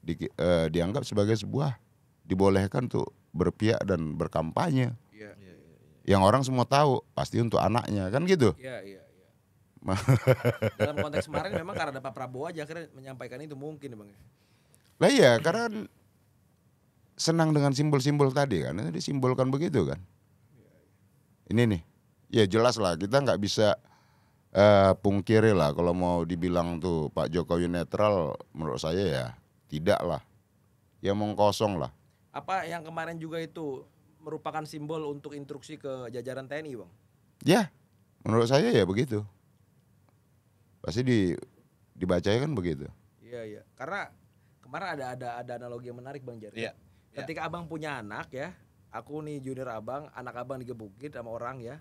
di, eh, dianggap sebagai sebuah dibolehkan tuh berpihak dan berkampanye yang orang semua tahu pasti untuk anaknya kan gitu. Iya iya. Ya. Dalam konteks kemarin memang karena ada Pak Prabowo aja akhirnya menyampaikan itu mungkin bang. Lah iya karena senang dengan simbol-simbol tadi kan itu disimbolkan begitu kan. Ini nih ya jelas lah kita nggak bisa uh, pungkiri lah kalau mau dibilang tuh Pak Jokowi netral menurut saya ya tidak lah ya mengkosong lah. Apa yang kemarin juga itu merupakan simbol untuk instruksi ke jajaran TNI, Bang? Ya, menurut saya ya begitu. Pasti di dibacanya kan begitu. Iya, iya. Karena kemarin ada ada ada analogi yang menarik, Bang Jari. Iya, iya. Ketika ya. Abang punya anak ya, aku nih junior Abang, anak Abang digebukin sama orang ya.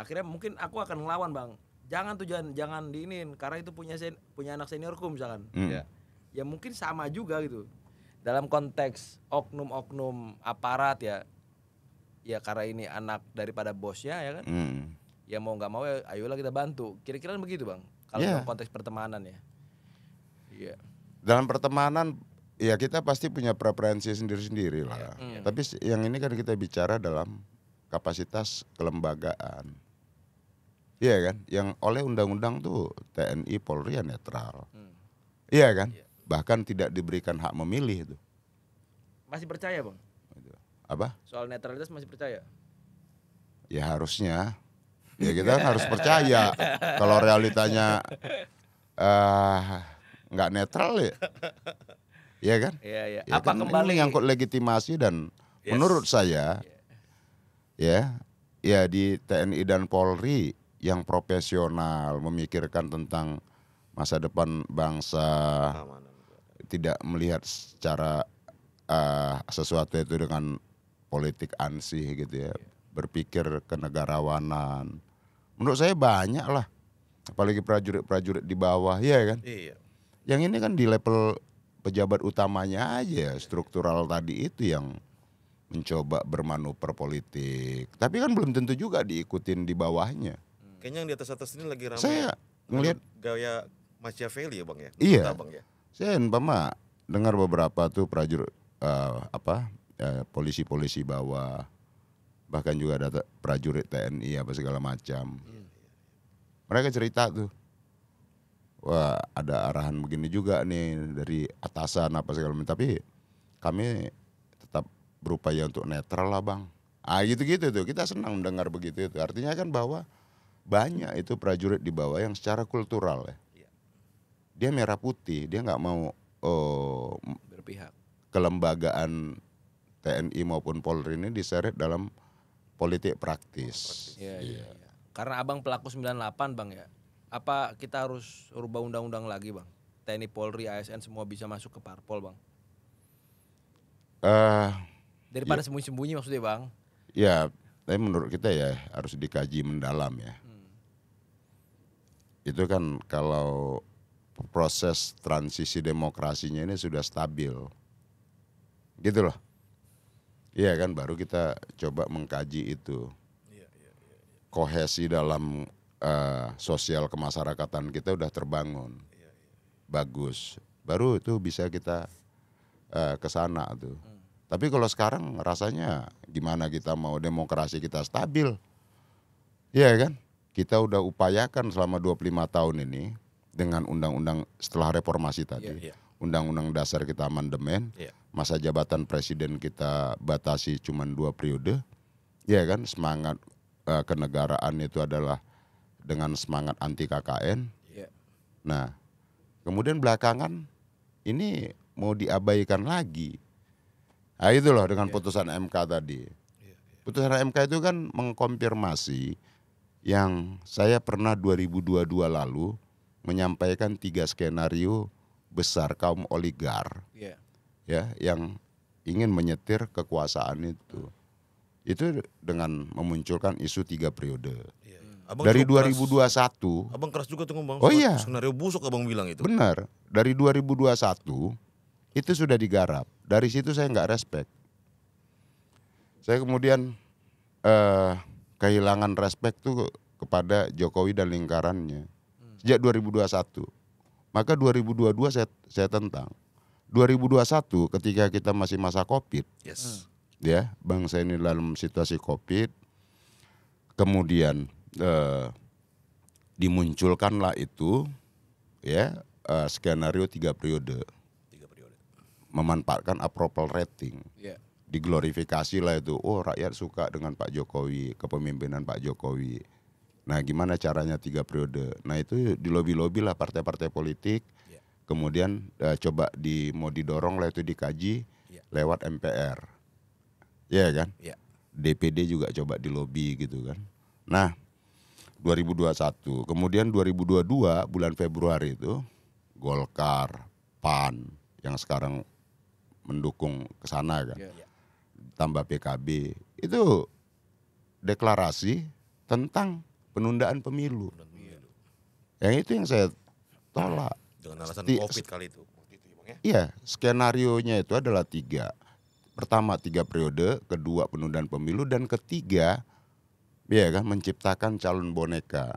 Akhirnya mungkin aku akan ngelawan, Bang. Jangan tuh jangan, jangan diinin karena itu punya sen, punya anak seniorku misalkan. Hmm. Iya. ya mungkin sama juga gitu. Dalam konteks oknum-oknum aparat ya, ya karena ini anak daripada bosnya ya kan hmm. ya mau nggak mau ya ayolah kita bantu kira-kira begitu bang kalau yeah. dalam konteks pertemanan ya iya yeah. dalam pertemanan ya kita pasti punya preferensi sendiri-sendiri lah yeah. Hmm. tapi yang ini kan kita bicara dalam kapasitas kelembagaan Iya kan, yang oleh undang-undang tuh TNI Polri ya netral. Hmm. Iya kan, yeah. bahkan tidak diberikan hak memilih itu. Masih percaya bang? Apa? Soal netralitas masih percaya? Ya harusnya. Ya kita kan harus percaya kalau realitanya eh, nggak netral ya. ya kan? ya ya. Ya Apa kan kembali kok legitimasi dan yes. menurut saya iya. ya ya di TNI dan Polri yang profesional memikirkan tentang masa depan bangsa tidak melihat secara uh, sesuatu itu dengan politik ansih gitu ya, berpikir kenegarawanan. Menurut saya banyak lah, apalagi prajurit-prajurit di bawah ya kan. Iya. Yang ini kan di level pejabat utamanya aja struktural tadi itu yang mencoba bermanuver politik. Tapi kan belum tentu juga diikutin di bawahnya. Kayaknya yang di atas-atas ini lagi ramai. Saya ngelihat gaya Machiavelli ya bang ya. Iya. Bang ya. Saya umpama dengar beberapa tuh prajurit uh, apa Eh, polisi-polisi uh, bawah bahkan juga ada prajurit TNI apa segala macam iya, iya, iya. mereka cerita tuh wah ada arahan begini juga nih dari atasan apa segala macam tapi kami tetap berupaya untuk netral lah bang ah gitu-gitu tuh kita senang mendengar begitu itu artinya kan bahwa banyak itu prajurit di bawah yang secara kultural ya dia merah putih dia nggak mau oh, berpihak kelembagaan TNI maupun Polri ini diseret dalam politik praktis. Iya, iya. Ya. Karena Abang pelaku 98, Bang ya. Apa kita harus rubah undang-undang lagi, Bang? TNI, Polri, ASN semua bisa masuk ke parpol, Bang. Uh, Daripada ya. sembunyi-sembunyi maksudnya, Bang. Ya, tapi menurut kita ya harus dikaji mendalam ya. Hmm. Itu kan kalau proses transisi demokrasinya ini sudah stabil. Gitu loh. Iya kan baru kita coba mengkaji itu. Iya, iya, iya, Kohesi dalam uh, sosial kemasyarakatan kita udah terbangun. Bagus. Baru itu bisa kita uh, ke tuh. Hmm. Tapi kalau sekarang rasanya gimana kita mau demokrasi kita stabil. Iya kan? Kita udah upayakan selama 25 tahun ini dengan undang-undang setelah reformasi tadi undang-undang dasar kita amandemen, yeah. masa jabatan presiden kita batasi cuma dua periode, ya kan semangat uh, kenegaraan itu adalah dengan semangat anti KKN. Yeah. Nah, kemudian belakangan ini mau diabaikan lagi. Nah, itu loh dengan yeah. putusan MK tadi. Iya, iya. Putusan MK itu kan mengkonfirmasi yang saya pernah 2022 lalu menyampaikan tiga skenario besar kaum oligar yeah. ya yang ingin menyetir kekuasaan itu itu dengan memunculkan isu tiga periode yeah. Abang dari 2021 keras, Abang keras juga tuh ngomong Oh iya Skenario busuk Abang bilang itu Benar Dari 2021 Itu sudah digarap Dari situ saya nggak respect Saya kemudian eh, Kehilangan respect tuh Kepada Jokowi dan lingkarannya hmm. Sejak 2021 maka 2022 saya, saya tentang. 2021 ketika kita masih masa Covid. Yes. Ya, bangsa ini dalam situasi Covid. Kemudian eh, dimunculkanlah itu ya eh, skenario tiga periode. Memanfaatkan approval rating. Yeah. Diglorifikasi lah itu. Oh, rakyat suka dengan Pak Jokowi, kepemimpinan Pak Jokowi Nah, gimana caranya tiga periode? Nah, itu di lobby-lobby lah partai-partai politik. Yeah. Kemudian uh, coba di mau didorong lah itu dikaji yeah. lewat MPR. Iya yeah, kan? Yeah. DPD juga coba di lobby gitu kan. Nah, 2021. Kemudian 2022 bulan Februari itu Golkar, PAN yang sekarang mendukung ke sana kan. Yeah. Iya. Tambah PKB. Itu deklarasi tentang penundaan pemilu. Yang itu yang saya tolak. Dengan alasan Sti COVID kali itu. Ya, ya? Iya, skenario nya itu adalah tiga. Pertama tiga periode, kedua penundaan pemilu, dan ketiga ya kan menciptakan calon boneka.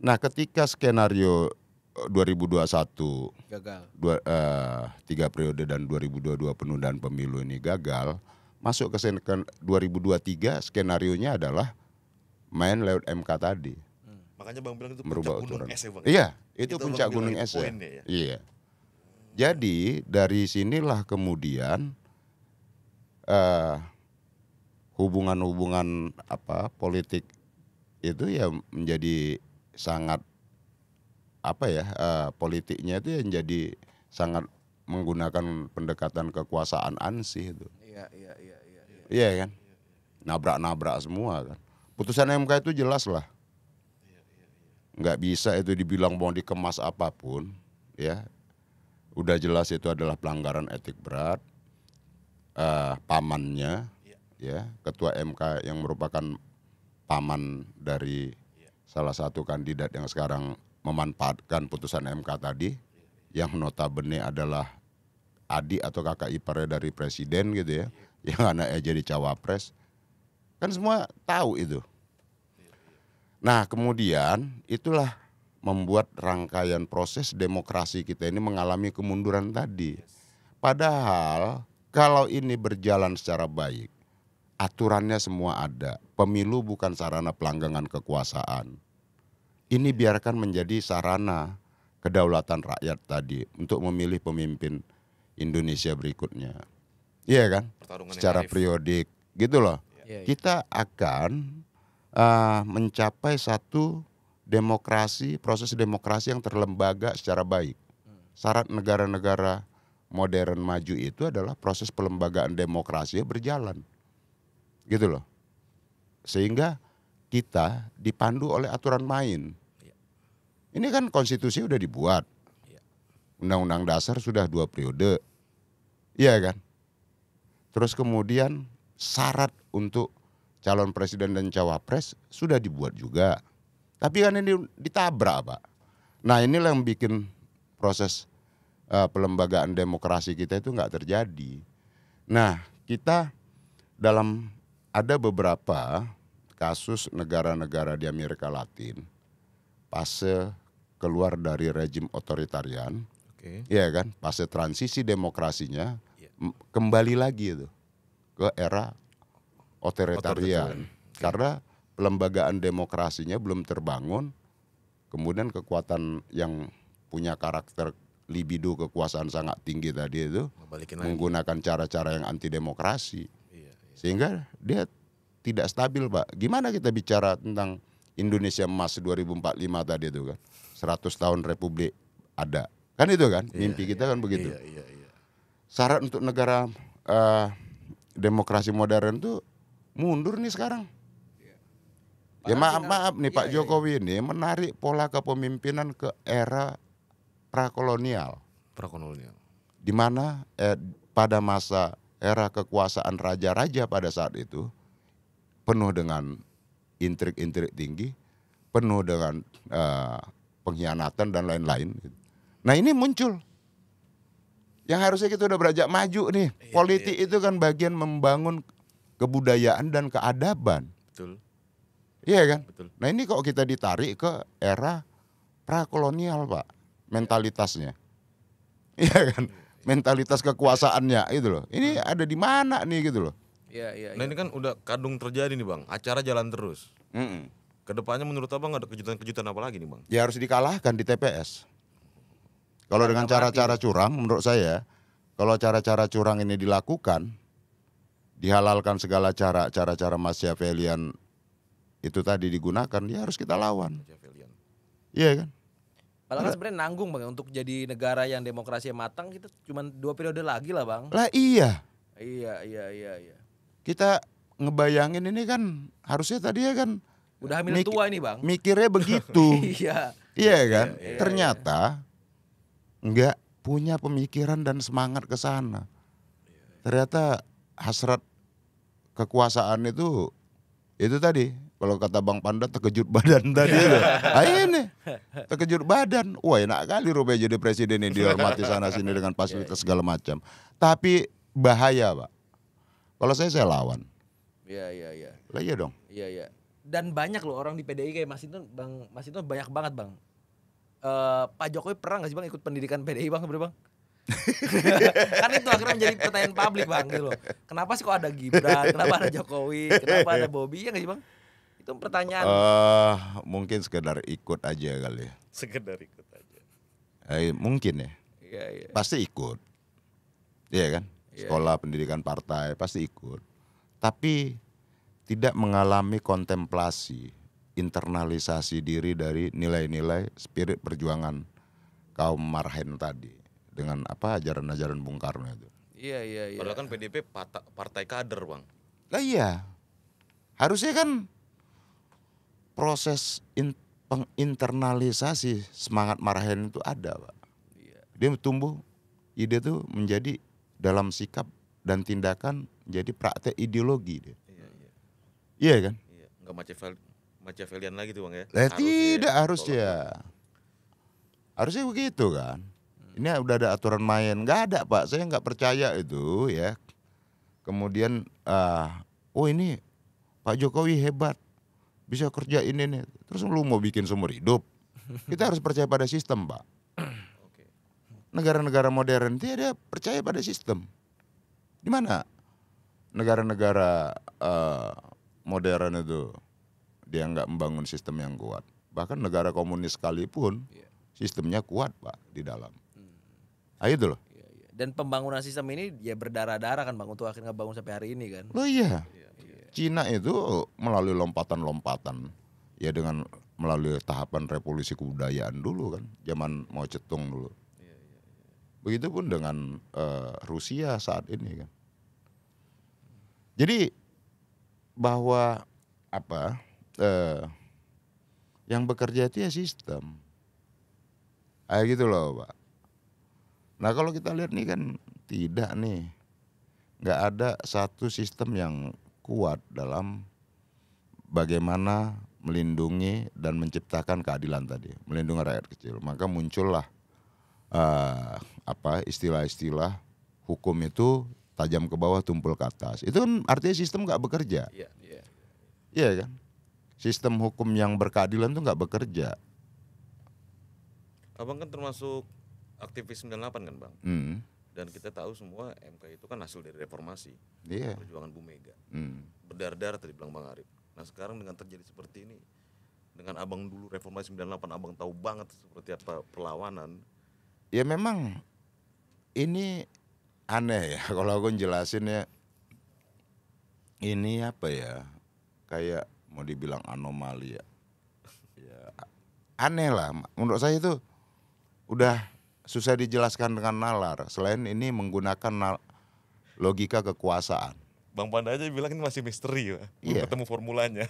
Nah, ketika skenario 2021 eh, gagal. Dua, uh, tiga periode dan 2022 penundaan pemilu ini gagal, masuk ke 2023 skenario nya adalah main lewat MK tadi. Hmm. Makanya Bang bilang itu puncak gunung es ya Bang. Iya, itu, puncak gunung es ya. ya? Iya. Jadi dari sinilah kemudian hubungan eh, hubungan-hubungan apa politik itu ya menjadi sangat apa ya uh, politiknya itu yang menjadi sangat menggunakan pendekatan kekuasaan ansih itu. Iya iya iya iya. Iya iya kan. Nabrak-nabrak semua kan putusan MK itu jelas lah. Nggak bisa itu dibilang mau dikemas apapun, ya. Udah jelas itu adalah pelanggaran etik berat. Uh, pamannya, ya. ketua MK yang merupakan paman dari salah satu kandidat yang sekarang memanfaatkan putusan MK tadi, ya. yang notabene adalah adik atau kakak iparnya dari presiden gitu ya, yang anaknya jadi cawapres Kan semua tahu itu. Nah, kemudian itulah membuat rangkaian proses demokrasi kita ini mengalami kemunduran tadi. Padahal kalau ini berjalan secara baik, aturannya semua ada. Pemilu bukan sarana pelanggangan kekuasaan. Ini biarkan menjadi sarana kedaulatan rakyat tadi untuk memilih pemimpin Indonesia berikutnya. Iya kan? Secara periodik gitu loh. Iya, iya. kita akan uh, mencapai satu demokrasi, proses demokrasi yang terlembaga secara baik. Hmm. Syarat negara-negara modern maju itu adalah proses pelembagaan demokrasi berjalan. Gitu loh. Sehingga kita dipandu oleh aturan main. Iya. Ini kan konstitusi udah dibuat. Undang-undang dasar sudah dua periode. Iya kan? Terus kemudian syarat untuk calon presiden dan cawapres sudah dibuat juga. Tapi kan ini ditabrak, Pak. Nah, inilah yang bikin proses uh, pelembagaan demokrasi kita itu nggak terjadi. Nah, kita dalam ada beberapa kasus negara-negara di Amerika Latin fase keluar dari rejim otoritarian, okay. ya kan, fase transisi demokrasinya iya. kembali lagi itu ke era otoritarian. Karena pelembagaan demokrasinya belum terbangun, kemudian kekuatan yang punya karakter libido kekuasaan sangat tinggi tadi itu menggunakan cara-cara yang anti demokrasi. Iya, iya. Sehingga dia tidak stabil, Pak. Gimana kita bicara tentang Indonesia Emas 2045 tadi itu kan? 100 tahun Republik ada. Kan itu kan iya, mimpi kita kan begitu. Syarat untuk negara uh, demokrasi modern itu mundur nih sekarang. Iya. Ya maaf maaf nih Pak iya, Jokowi ini iya. menarik pola kepemimpinan ke era prakolonial. Prakolonial. Di mana eh, pada masa era kekuasaan raja-raja pada saat itu penuh dengan intrik-intrik tinggi, penuh dengan eh, pengkhianatan dan lain-lain. Nah ini muncul. Yang harusnya kita udah beranjak maju nih. Politik itu kan bagian membangun kebudayaan dan keadaban. Betul. Iya kan? Betul. Nah ini kok kita ditarik ke era prakolonial pak mentalitasnya. Iya kan? Mentalitas kekuasaannya itu loh. Ini hmm. ada di mana nih gitu loh. Iya, iya. Nah iya. ini kan udah kadung terjadi nih bang. Acara jalan terus. Mm -mm. Kedepannya menurut abang ada kejutan-kejutan apa lagi nih bang? Ya harus dikalahkan di TPS. Kalau dengan cara-cara curang menurut saya, kalau cara-cara curang ini dilakukan, dihalalkan segala cara cara-cara Machiavellian itu tadi digunakan ya harus kita lawan iya kan Padahal kan sebenarnya nanggung bang ya, untuk jadi negara yang demokrasi yang matang kita cuma dua periode lagi lah bang. Lah iya. Iya iya iya iya. Kita ngebayangin ini kan harusnya tadi ya kan. Udah hamil tua ini bang. Mikirnya begitu. iya. Iya kan. Iya, iya, iya. Ternyata iya. punya pemikiran dan semangat ke sana. Iya, iya. Ternyata hasrat kekuasaan itu itu tadi kalau kata Bang Panda terkejut badan tadi itu. Ah ini terkejut badan. Wah enak kali Robe jadi presiden ini dihormati sana sini dengan fasilitas segala macam. Tapi bahaya pak. Kalau saya saya lawan. Iya iya iya. Lah iya dong. Iya iya. Dan banyak loh orang di PDI kayak Mas Inton, Bang Mas banyak banget bang. Uh, Pak Jokowi pernah gak sih bang ikut pendidikan PDI bang, bang? kan itu akhirnya menjadi pertanyaan publik bang gitu loh. Kenapa sih kok ada Gibran? Kenapa ada Jokowi? Kenapa ada Bobby? Ya nggak sih bang? Itu pertanyaan. Uh, mungkin sekedar ikut aja kali. ya Sekedar ikut aja. Eh, mungkin ya. Iya, iya. Pasti ikut. Iya kan? Iya, Sekolah iya. pendidikan partai pasti ikut. Tapi tidak mengalami kontemplasi, internalisasi diri dari nilai-nilai spirit perjuangan kaum marhen tadi dengan apa ajaran-ajaran Bung Karno itu. Iya iya iya. Padahal kan PDP partai kader, Bang. Lah iya. Harusnya kan proses in, penginternalisasi semangat marahin itu ada, Pak. Iya. Dia tumbuh ide itu menjadi dalam sikap dan tindakan jadi praktek ideologi dia. Iya, iya. Iya kan? Iya, enggak macam lagi tuh, Bang ya. Lah tidak harus ya. Harusnya begitu kan ini udah ada aturan main nggak ada pak saya nggak percaya itu ya kemudian uh, oh ini Pak Jokowi hebat bisa kerja ini nih terus lu mau bikin seumur hidup kita harus percaya pada sistem pak negara-negara modern tidak percaya pada sistem di mana negara-negara uh, modern itu dia nggak membangun sistem yang kuat bahkan negara komunis sekalipun iya. sistemnya kuat pak di dalam Ah itu loh. Iya, iya. Dan pembangunan sistem ini ya berdarah-darah kan bang untuk akhirnya bangun sampai hari ini kan. Oh iya. iya, Cina itu melalui lompatan-lompatan ya dengan melalui tahapan revolusi kebudayaan dulu kan, zaman mau cetung dulu. Begitupun dengan uh, Rusia saat ini kan. Jadi bahwa apa uh, yang bekerja itu ya sistem. Ayo ah, gitu loh, Pak. Nah kalau kita lihat nih kan tidak nih, nggak ada satu sistem yang kuat dalam bagaimana melindungi dan menciptakan keadilan tadi, melindungi rakyat kecil. Maka muncullah uh, apa istilah-istilah hukum itu tajam ke bawah tumpul ke atas. Itu kan artinya sistem nggak bekerja. Iya yeah, yeah. yeah, kan? Sistem hukum yang berkeadilan tuh nggak bekerja. Abang kan termasuk aktivis 98 kan bang hmm. dan kita tahu semua MK itu kan hasil dari reformasi yeah. perjuangan Bu Mega hmm. berdarah-darah tadi bilang bang Arif nah sekarang dengan terjadi seperti ini dengan abang dulu reformasi 98 abang tahu banget seperti apa perlawanan ya memang ini aneh ya kalau aku jelasin ya ini apa ya kayak mau dibilang anomali ya, ya aneh lah menurut saya itu udah susah dijelaskan dengan nalar. Selain ini menggunakan logika kekuasaan. Bang Panda aja bilang ini masih misteri, ya, yeah. ketemu formulanya.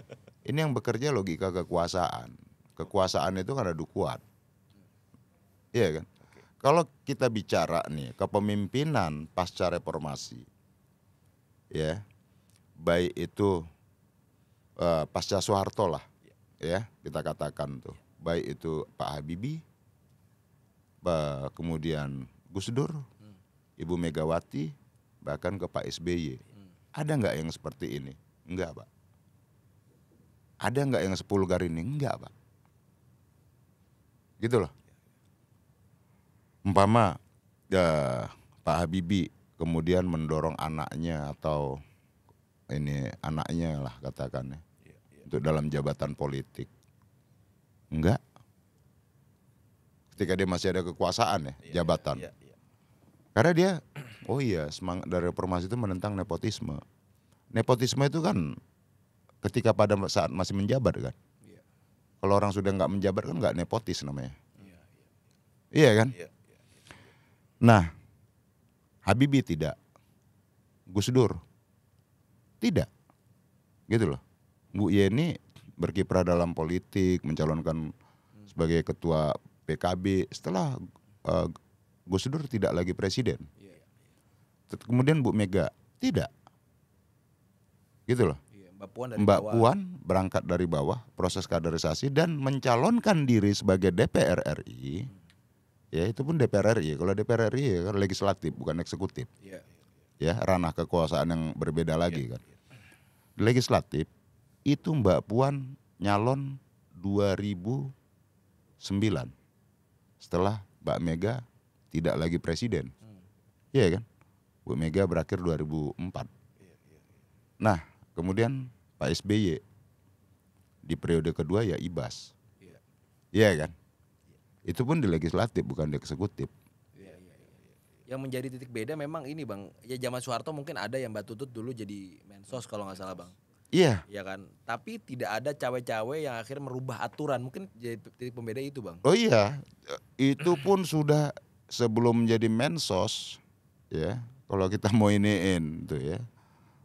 ini yang bekerja logika kekuasaan. Kekuasaan itu kan ada kuat. Iya kan? Kalau kita bicara nih kepemimpinan pasca reformasi, ya yeah, baik itu uh, pasca Soeharto lah, ya yeah, kita katakan tuh, baik itu Pak Habibie, Pak kemudian Gus Dur, Ibu Megawati, bahkan ke Pak SBY. Ada nggak yang seperti ini? Enggak, Pak. Ada nggak yang sepuluh sepulgar ini? Enggak, Pak. Gitu loh. Umpama ya, Pak Habibie kemudian mendorong anaknya atau ini anaknya lah katakannya ya, untuk dalam jabatan politik. Enggak, ketika dia masih ada kekuasaan ya, iya, jabatan. Yeah, yeah. Karena dia, oh iya, semangat dari reformasi itu menentang nepotisme. Nepotisme itu kan ketika pada saat masih menjabat kan. Yeah. Kalau orang sudah nggak menjabat kan nggak nepotis namanya. Ya, yeah. Iya. iya kan? Yeah, yeah. Iya. Nah, Habibi tidak, Gus Dur tidak, gitu loh. Bu Yeni berkiprah dalam politik, mencalonkan hmm. sebagai ketua PKB setelah uh, Gus Dur tidak lagi presiden. Iya, iya, iya. Kemudian Bu Mega tidak, gitu loh. Mbak Puan, Mbak Puan berangkat dari bawah proses kaderisasi dan mencalonkan diri sebagai DPR RI. Hmm. Ya itu pun DPR RI. Kalau DPR RI ya kan legislatif bukan eksekutif. Ya ranah kekuasaan yang berbeda lagi kan. Legislatif itu Mbak Puan nyalon 2009 setelah Mbak Mega tidak lagi presiden. Hmm. Iya hmm. kan? Bu Mega berakhir 2004. Nah, kemudian Pak SBY di periode kedua ya ibas. Iya. iya kan? Itu pun di legislatif bukan di eksekutif. Iya, iya, yang menjadi titik beda memang ini bang, ya zaman Soeharto mungkin ada yang Mbak Tutut dulu jadi mensos kalau nggak salah bang. Iya. Iya kan. Tapi tidak ada cawe-cawe yang akhirnya merubah aturan. Mungkin jadi titik pembeda itu, Bang. Oh iya. Eh, itu pun sudah sebelum menjadi mensos ya. Kalau kita mau iniin tuh ya.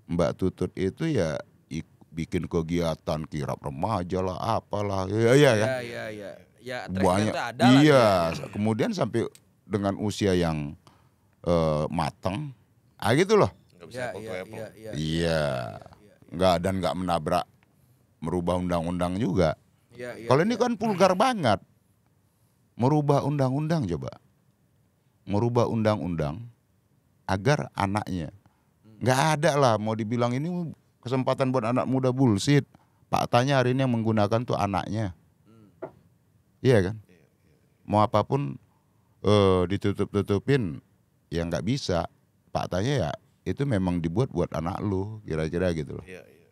Mbak Tutut itu ya bikin kegiatan kirap remaja lah apalah ya, ya, ya kan? Iya, iya, iya. Ya ya ya. Ya banyak iya ya. kemudian sampai dengan usia yang uh, eh, matang ah gitu loh iya. iya nggak dan nggak menabrak merubah undang-undang juga. Ya, ya, Kalau ini iya. kan pulgar banget, merubah undang-undang coba, merubah undang-undang agar anaknya nggak ada lah mau dibilang ini kesempatan buat anak muda bullshit. Pak tanya hari ini yang menggunakan tuh anaknya, hmm. iya kan? Mau apapun eh, ditutup tutupin ya nggak bisa. Pak tanya ya itu memang dibuat buat anak lu kira-kira gitu loh. Iya, iya. iya.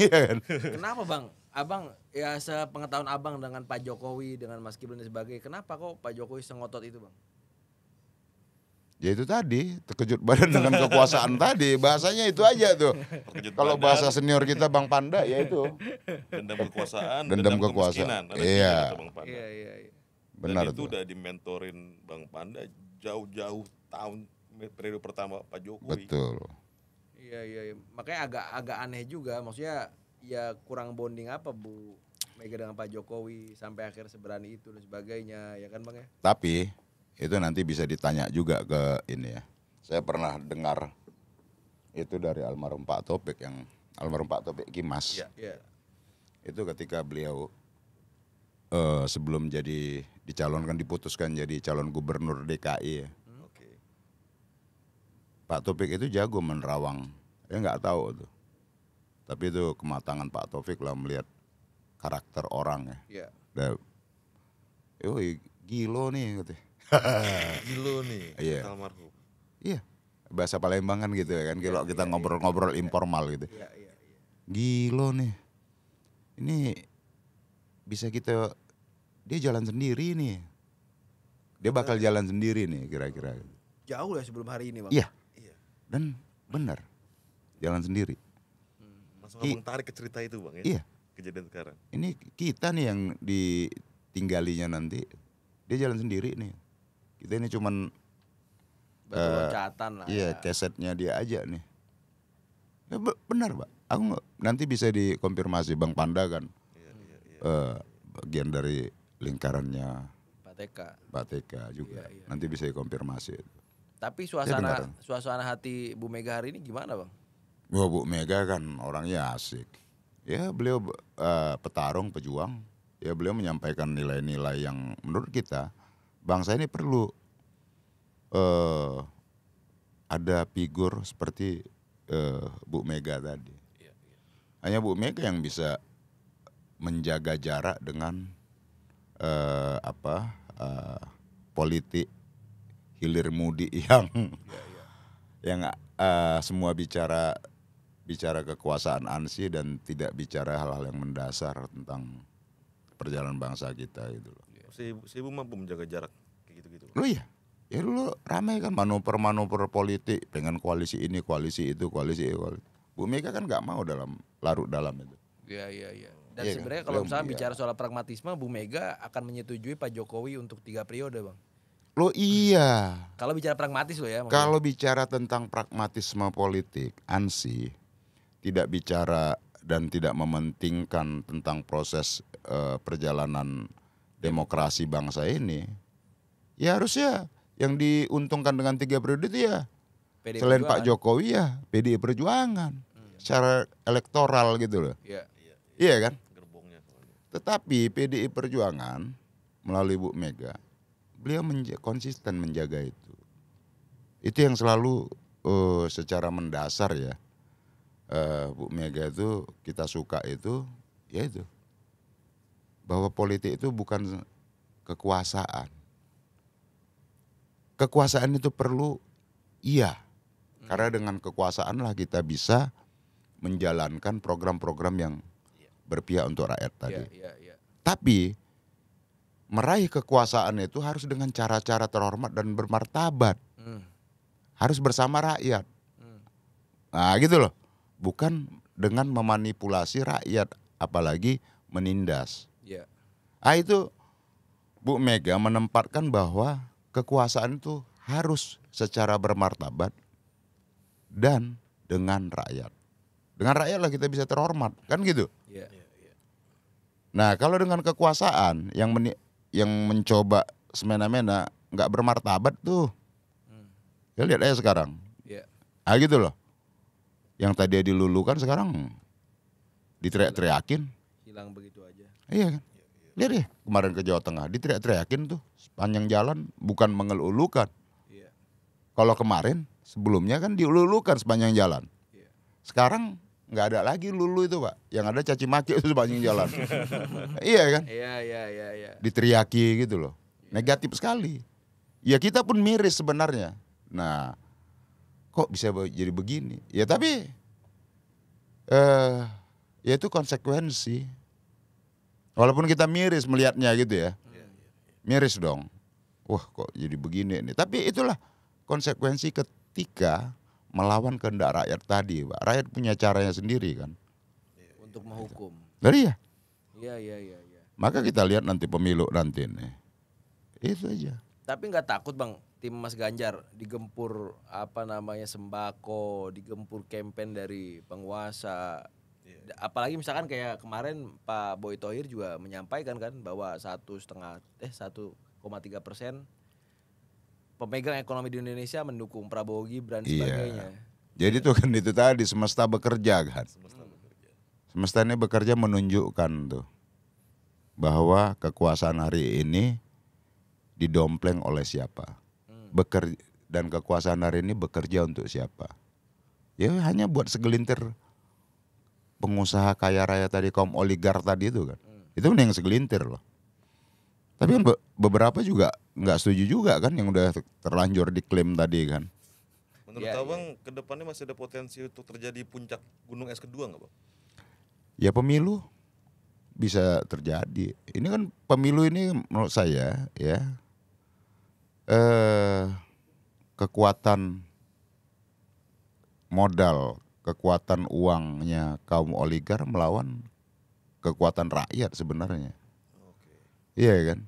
iya kan? Kenapa bang? Abang ya sepengetahuan abang dengan Pak Jokowi dengan Mas Gibran dan sebagainya, kenapa kok Pak Jokowi sengotot itu bang? Ya itu tadi, terkejut badan dengan kekuasaan tadi, bahasanya itu aja tuh. Kalau bahasa senior kita Bang Panda ya itu. Dendam kekuasaan, dendam, dendam kekuasaan. Iya. Iya, iya, iya. Benar Dan itu tuh. udah dimentorin Bang Panda jauh-jauh tahun periode pertama Pak Jokowi. Betul. Iya iya ya. makanya agak agak aneh juga maksudnya ya kurang bonding apa Bu Mega dengan Pak Jokowi sampai akhir seberani itu dan sebagainya ya kan Bang ya. Tapi itu nanti bisa ditanya juga ke ini ya. Saya pernah dengar itu dari almarhum Pak Topik yang almarhum Pak Topik Kimas. Iya. ya. Itu ketika beliau uh, sebelum jadi dicalonkan diputuskan jadi calon gubernur DKI ya. Pak Topik itu jago menerawang. Ya nggak tahu tuh. Tapi itu kematangan Pak Taufik lah melihat karakter orang ya. Iya. Yeah. Yo, gilo nih gitu. gilo nih. Iya. Iya. Bahasa Palembang kan gitu ya kan. Kalau yeah, kita iya, iya. ngobrol-ngobrol iya. informal gitu. Iya, iya, iya. Gilo nih. Ini bisa kita dia jalan sendiri nih. Dia bakal jalan sendiri nih kira-kira. Jauh ya sebelum hari ini, Bang. Iya. Dan benar, jalan sendiri. Hmm, langsung ngomong tarik ke cerita itu bang ya? Iya. Kejadian sekarang. Ini kita nih yang ditinggalinya nanti, dia jalan sendiri nih. Kita ini cuman Uh, lah. Iya, ya. kesetnya dia aja nih. Ya, benar, Pak. Aku gak, nanti bisa dikonfirmasi Bang Panda kan. Iya, iya, iya. Uh, bagian dari lingkarannya Pak TK. Pak TK juga. Iya, iya. Nanti iya. bisa dikonfirmasi. Tapi ya, suasana suasana hati Bu Mega hari ini gimana bang? Wah, Bu Mega kan orangnya asik. Ya beliau uh, petarung, pejuang. Ya beliau menyampaikan nilai-nilai yang menurut kita bangsa ini perlu uh, ada figur seperti uh, Bu Mega tadi. Iya, iya. Hanya Bu Mega yang bisa menjaga jarak dengan uh, apa uh, politik hilir mudik yang iya, iya. yang uh, semua bicara bicara kekuasaan ansi dan tidak bicara hal-hal yang mendasar tentang perjalanan bangsa kita itu. loh. Iya. Si, si ibu mampu menjaga jarak kayak gitu-gitu. Lo oh iya. Ya dulu ramai kan manuver-manuver politik, dengan koalisi ini, koalisi itu, koalisi itu. Bu Mega kan nggak mau dalam larut dalam itu. Iya, iya, iya. Dan ya, sebenarnya kan? kalau misalnya iya. bicara soal pragmatisme, Bu Mega akan menyetujui Pak Jokowi untuk tiga periode, Bang. Lo iya. Kalau bicara pragmatis lo ya. Kalau bicara tentang pragmatisme politik, ANSI tidak bicara dan tidak mementingkan tentang proses uh, perjalanan demokrasi bangsa ini. Ya harusnya yang diuntungkan dengan tiga periode itu ya PDI selain Pak Jokowi ya PDI Perjuangan hmm. secara elektoral gitu loh. Iya. ya, ya. ya, kan? Tetapi PDI Perjuangan melalui Bu Mega beliau menja konsisten menjaga itu. Itu yang selalu uh, secara mendasar ya uh, Bu Mega itu kita suka itu ya itu bahwa politik itu bukan kekuasaan. Kekuasaan itu perlu iya karena hmm. dengan kekuasaanlah kita bisa menjalankan program-program yang iya. berpihak untuk rakyat tadi. Yeah, yeah, yeah. Tapi meraih kekuasaan itu harus dengan cara-cara terhormat dan bermartabat. Hmm. Harus bersama rakyat. Hmm. Nah, gitu loh. Bukan dengan memanipulasi rakyat apalagi menindas. Yeah. Ah itu Bu Mega menempatkan bahwa kekuasaan itu harus secara bermartabat dan dengan rakyat. Dengan rakyat lah kita bisa terhormat, kan gitu. Yeah. Ya, ya. Nah, kalau dengan kekuasaan yang yang mencoba semena-mena nggak bermartabat tuh. Hmm. Ya lihat aja sekarang. Yeah. Ah gitu loh. Yang tadi dilulukan sekarang diteriak-teriakin. Hilang begitu aja. Iya kan. Lihat deh kemarin ke Jawa Tengah diteriak-teriakin tuh sepanjang jalan bukan mengelulukan. Yeah. Kalau kemarin sebelumnya kan diululukan sepanjang jalan. Yeah. Sekarang nggak ada lagi lulu itu pak yang ada caci maki itu sepanjang jalan iya kan iya iya iya ya. diteriaki gitu loh iya. negatif sekali ya kita pun miris sebenarnya nah kok bisa jadi begini ya tapi eh uh, ya itu konsekuensi walaupun kita miris melihatnya gitu ya iya, iya, miris dong wah kok jadi begini ini? tapi itulah konsekuensi ketika melawan kehendak rakyat tadi, Pak. Rakyat punya caranya sendiri kan. Untuk menghukum. Dari ya? Iya, iya, iya, iya. Maka kita lihat nanti pemilu nanti nih. Itu aja. Tapi nggak takut, Bang, tim Mas Ganjar digempur apa namanya sembako, digempur kampanye dari penguasa. Ya. Apalagi misalkan kayak kemarin Pak Boy Tohir juga menyampaikan kan bahwa satu setengah eh satu koma tiga persen pemegang ekonomi di Indonesia mendukung Prabowo Gibran iya. sebagainya. Jadi tuh kan itu tadi semesta bekerja kan. Semesta bekerja. Semesta ini bekerja menunjukkan tuh bahwa kekuasaan hari ini didompleng oleh siapa. Hmm. Bekerja dan kekuasaan hari ini bekerja untuk siapa. Ya hanya buat segelintir pengusaha kaya raya tadi kaum oligar tadi itu kan. Hmm. Itu yang segelintir loh. Tapi kan be beberapa juga nggak setuju juga kan yang udah terlanjur diklaim tadi kan. Menurut ya, abang ya. kedepannya masih ada potensi untuk terjadi puncak gunung es kedua nggak bang? Ya pemilu bisa terjadi. Ini kan pemilu ini menurut saya ya eh, kekuatan modal, kekuatan uangnya kaum oligar melawan kekuatan rakyat sebenarnya. Iya kan?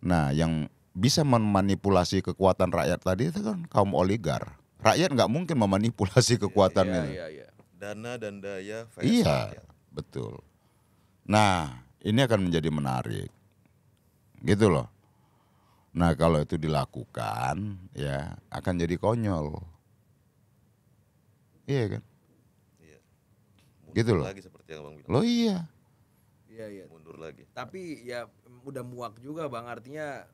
Nah, yang bisa memanipulasi kekuatan rakyat tadi itu kan kaum oligar. Rakyat nggak mungkin memanipulasi kekuatannya. iya, iya, iya, iya. Dana dan daya. Iya, betul. Nah, ini akan menjadi menarik, gitu loh. Nah, kalau itu dilakukan, ya akan jadi konyol. Iya kan? Iya. gitu loh. Lagi seperti yang Bang bilang. Loh iya. Iya, iya. Mundur lagi. Tapi ya udah muak juga bang artinya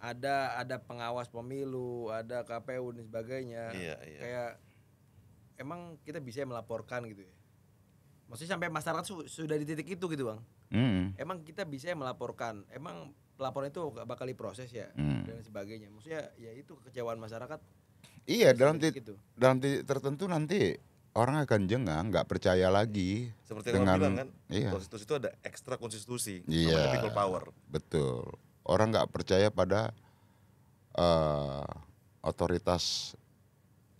ada ada pengawas pemilu ada KPU dan sebagainya iya, iya. kayak emang kita bisa melaporkan gitu ya maksudnya sampai masyarakat su sudah di titik itu gitu bang mm. emang kita bisa melaporkan emang pelaporan itu gak bakal diproses ya mm. dan sebagainya maksudnya ya itu kekecewaan masyarakat iya dalam titik itu dalam titik tertentu nanti orang akan jengang, nggak percaya lagi. Iya. Seperti yang dengan, bilang kan, iya. konstitusi itu ada ekstra konstitusi, iya, people power. Betul. Orang nggak percaya pada uh, otoritas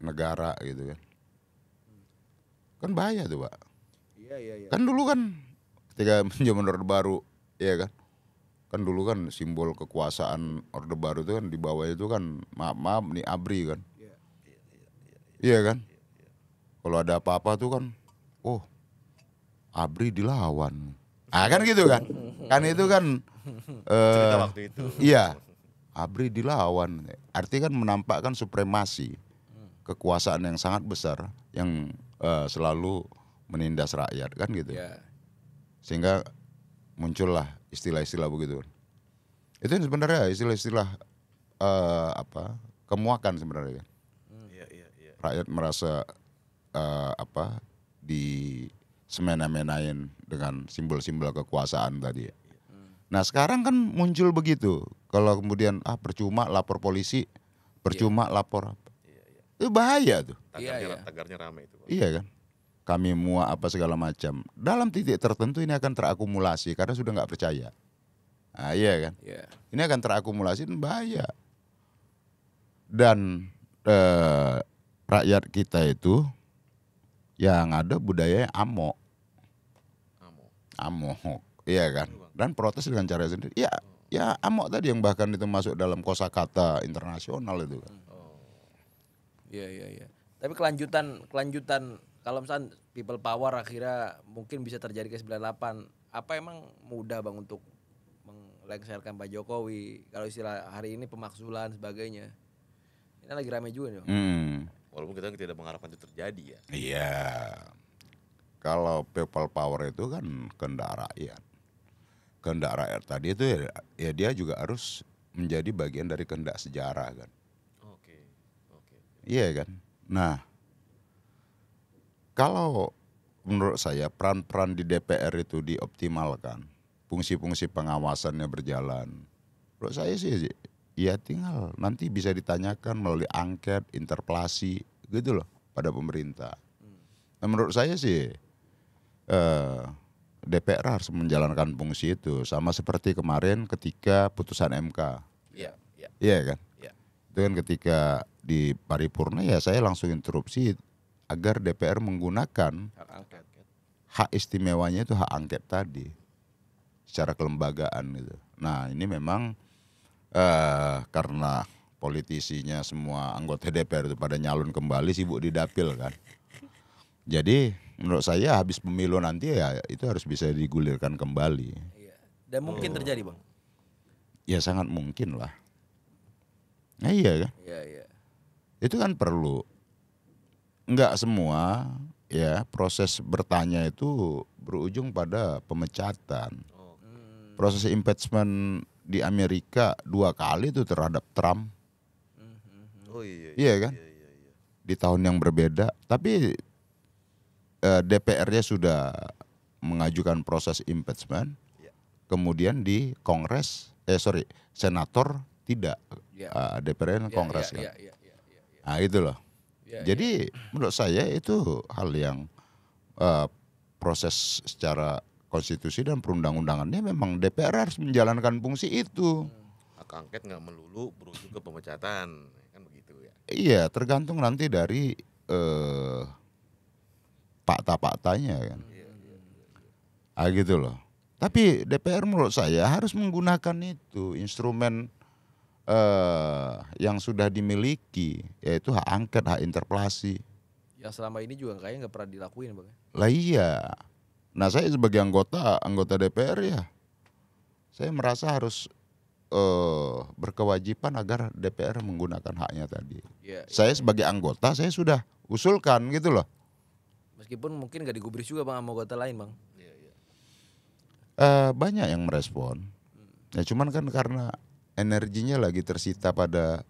negara gitu kan. Kan bahaya tuh pak. Iya, iya, iya. Kan dulu kan ketika zaman Orde Baru, ya kan. Kan dulu kan simbol kekuasaan Orde Baru itu kan di bawah itu kan maaf maaf nih abri kan. iya, iya kan. Kalau ada apa-apa tuh kan, oh Abri dilawan. Ah kan gitu kan? Kan itu kan uh, waktu itu. Iya. Abri dilawan. Artinya kan menampakkan supremasi kekuasaan yang sangat besar yang uh, selalu menindas rakyat kan gitu. Yeah. Sehingga muncullah istilah-istilah begitu. Itu yang sebenarnya istilah-istilah uh, apa? kemuakan sebenarnya. Hmm. Iya, iya, iya. Rakyat merasa uh, apa di semena-menain dengan simbol-simbol kekuasaan tadi. Nah sekarang kan muncul begitu. Kalau kemudian ah percuma lapor polisi, percuma iya. lapor apa? Iya, iya. Itu bahaya tuh. Tagarnya, iya. iya. tagarnya rame itu. Iya kan. Kami muak apa segala macam. Dalam titik tertentu ini akan terakumulasi karena sudah nggak percaya. Nah, iya kan. Yeah. Ini akan terakumulasi dan bahaya. Dan eh, rakyat kita itu yang ada budayanya amok. Amok. Amok, iya kan? Iya, Dan protes dengan cara sendiri. Ya, oh. ya amok tadi yang bahkan itu masuk dalam kosakata internasional itu kan. Oh. Iya, iya, iya. Tapi kelanjutan kelanjutan kalau misalnya people power akhirnya mungkin bisa terjadi ke 98 apa emang mudah bang untuk melengsarkan Pak Jokowi kalau istilah hari ini pemaksulan sebagainya ini lagi rame juga nih bang. Hmm. Walaupun kita tidak mengharapkan itu terjadi ya. Iya. Kalau people power itu kan kehendak rakyat. Kehendak rakyat tadi itu ya, ya dia juga harus menjadi bagian dari kendak sejarah kan. Oke. Oke. Iya kan. Nah, kalau menurut saya peran-peran di DPR itu dioptimalkan, fungsi-fungsi pengawasannya berjalan. Menurut saya sih ya tinggal nanti bisa ditanyakan melalui angket, interpelasi gitu loh pada pemerintah. Hmm. Nah, menurut saya sih eh, DPR harus menjalankan fungsi itu sama seperti kemarin ketika putusan MK. Iya, iya. Iya kan? Iya. Itu kan ketika di paripurna ya saya langsung interupsi agar DPR menggunakan hak angket. Kan? Hak istimewanya itu hak angket tadi secara kelembagaan gitu. Nah, ini memang eh, karena politisinya semua anggota DPR itu pada nyalon kembali sibuk di dapil kan. Jadi menurut saya habis pemilu nanti ya itu harus bisa digulirkan kembali. Iya. Dan mungkin oh. terjadi bang? Ya sangat mungkin lah. Nah, iya kan? Iya iya. Itu kan perlu. Enggak semua ya proses bertanya itu berujung pada pemecatan. Oh. Hmm. Proses impeachment di Amerika dua kali itu terhadap Trump. Mm-hmm. Oh iya. Iya, iya kan? Iya, iya, iya. Di tahun yang berbeda, tapi eh, DPR-nya sudah mengajukan proses impeachment. Iya. Kemudian di Kongres, eh sorry, senator tidak. Iya. Uh, ah, DPR dan iya, Kongres iya, kan. Iya, iya, iya, iya. Nah, itu loh. Iya, Jadi iya. menurut saya itu hal yang uh, proses secara konstitusi dan perundang-undangannya memang DPR harus menjalankan fungsi itu. Hmm, hak angket nggak melulu berujung ke pemecatan, kan begitu ya? Iya, tergantung nanti dari eh, fakta-faktanya kan. Iya, iya, iya, ah gitu loh. Tapi DPR menurut saya harus menggunakan itu instrumen eh, yang sudah dimiliki yaitu hak angket, hak interpelasi. Yang selama ini juga kayaknya nggak pernah dilakuin bang. Ya? Lah iya Nah saya sebagai anggota anggota DPR ya, saya merasa harus uh, berkewajiban agar DPR menggunakan haknya tadi. Ya, saya iya. sebagai anggota saya sudah usulkan gitu loh. Meskipun mungkin gak digubris juga bang anggota lain bang. Ya, ya. Uh, banyak yang merespon. Hmm. Ya cuman kan karena energinya lagi tersita pada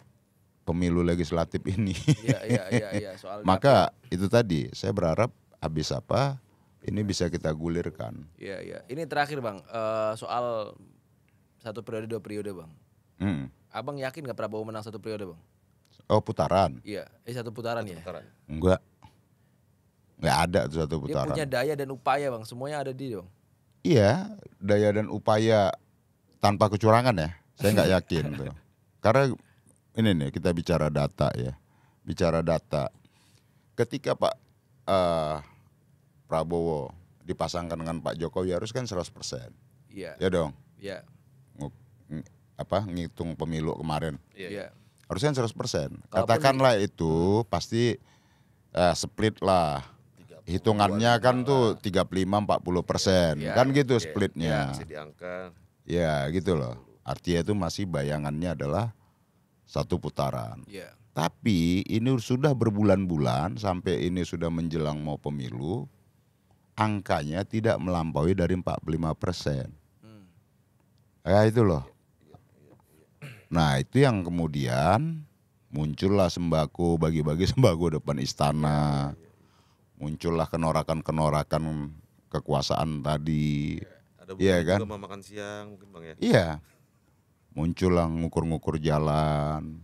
pemilu legislatif ini. Ya, ya, ya, ya, soal Maka itu tadi saya berharap habis apa ini bisa kita gulirkan. Iya iya. Ini terakhir bang uh, soal satu periode dua periode bang. Hmm. Abang yakin nggak Prabowo menang satu periode bang? Oh putaran? Iya. Eh satu putaran satu ya. Putaran. Enggak. Enggak ada tuh satu putaran. Dia punya daya dan upaya bang. Semuanya ada di dong. Iya daya dan upaya tanpa kecurangan ya. Saya nggak yakin tuh. Karena ini nih kita bicara data ya. Bicara data. Ketika Pak uh, Prabowo dipasangkan dengan Pak Jokowi harus kan 100 persen. Iya. Ya dong. Iya. Ng apa ngitung pemilu kemarin. Iya. iya. Harusnya 100 kan persen. Katakanlah ini... itu hmm. pasti eh, split lah. Hitungannya kan tuh 35 40 persen. Ya, kan gitu ya, splitnya. Ya, ya gitu loh. Artinya itu masih bayangannya adalah satu putaran. Ya. Tapi ini sudah berbulan-bulan sampai ini sudah menjelang mau pemilu angkanya tidak melampaui dari 45 persen. Hmm. Ya itu loh. Nah itu yang kemudian muncullah sembako, bagi-bagi sembako depan istana. Iya, iya, iya. Muncullah kenorakan-kenorakan kekuasaan tadi. Ada iya kan? Juga makan siang mungkin bang ya? Iya. Muncullah ngukur-ngukur jalan.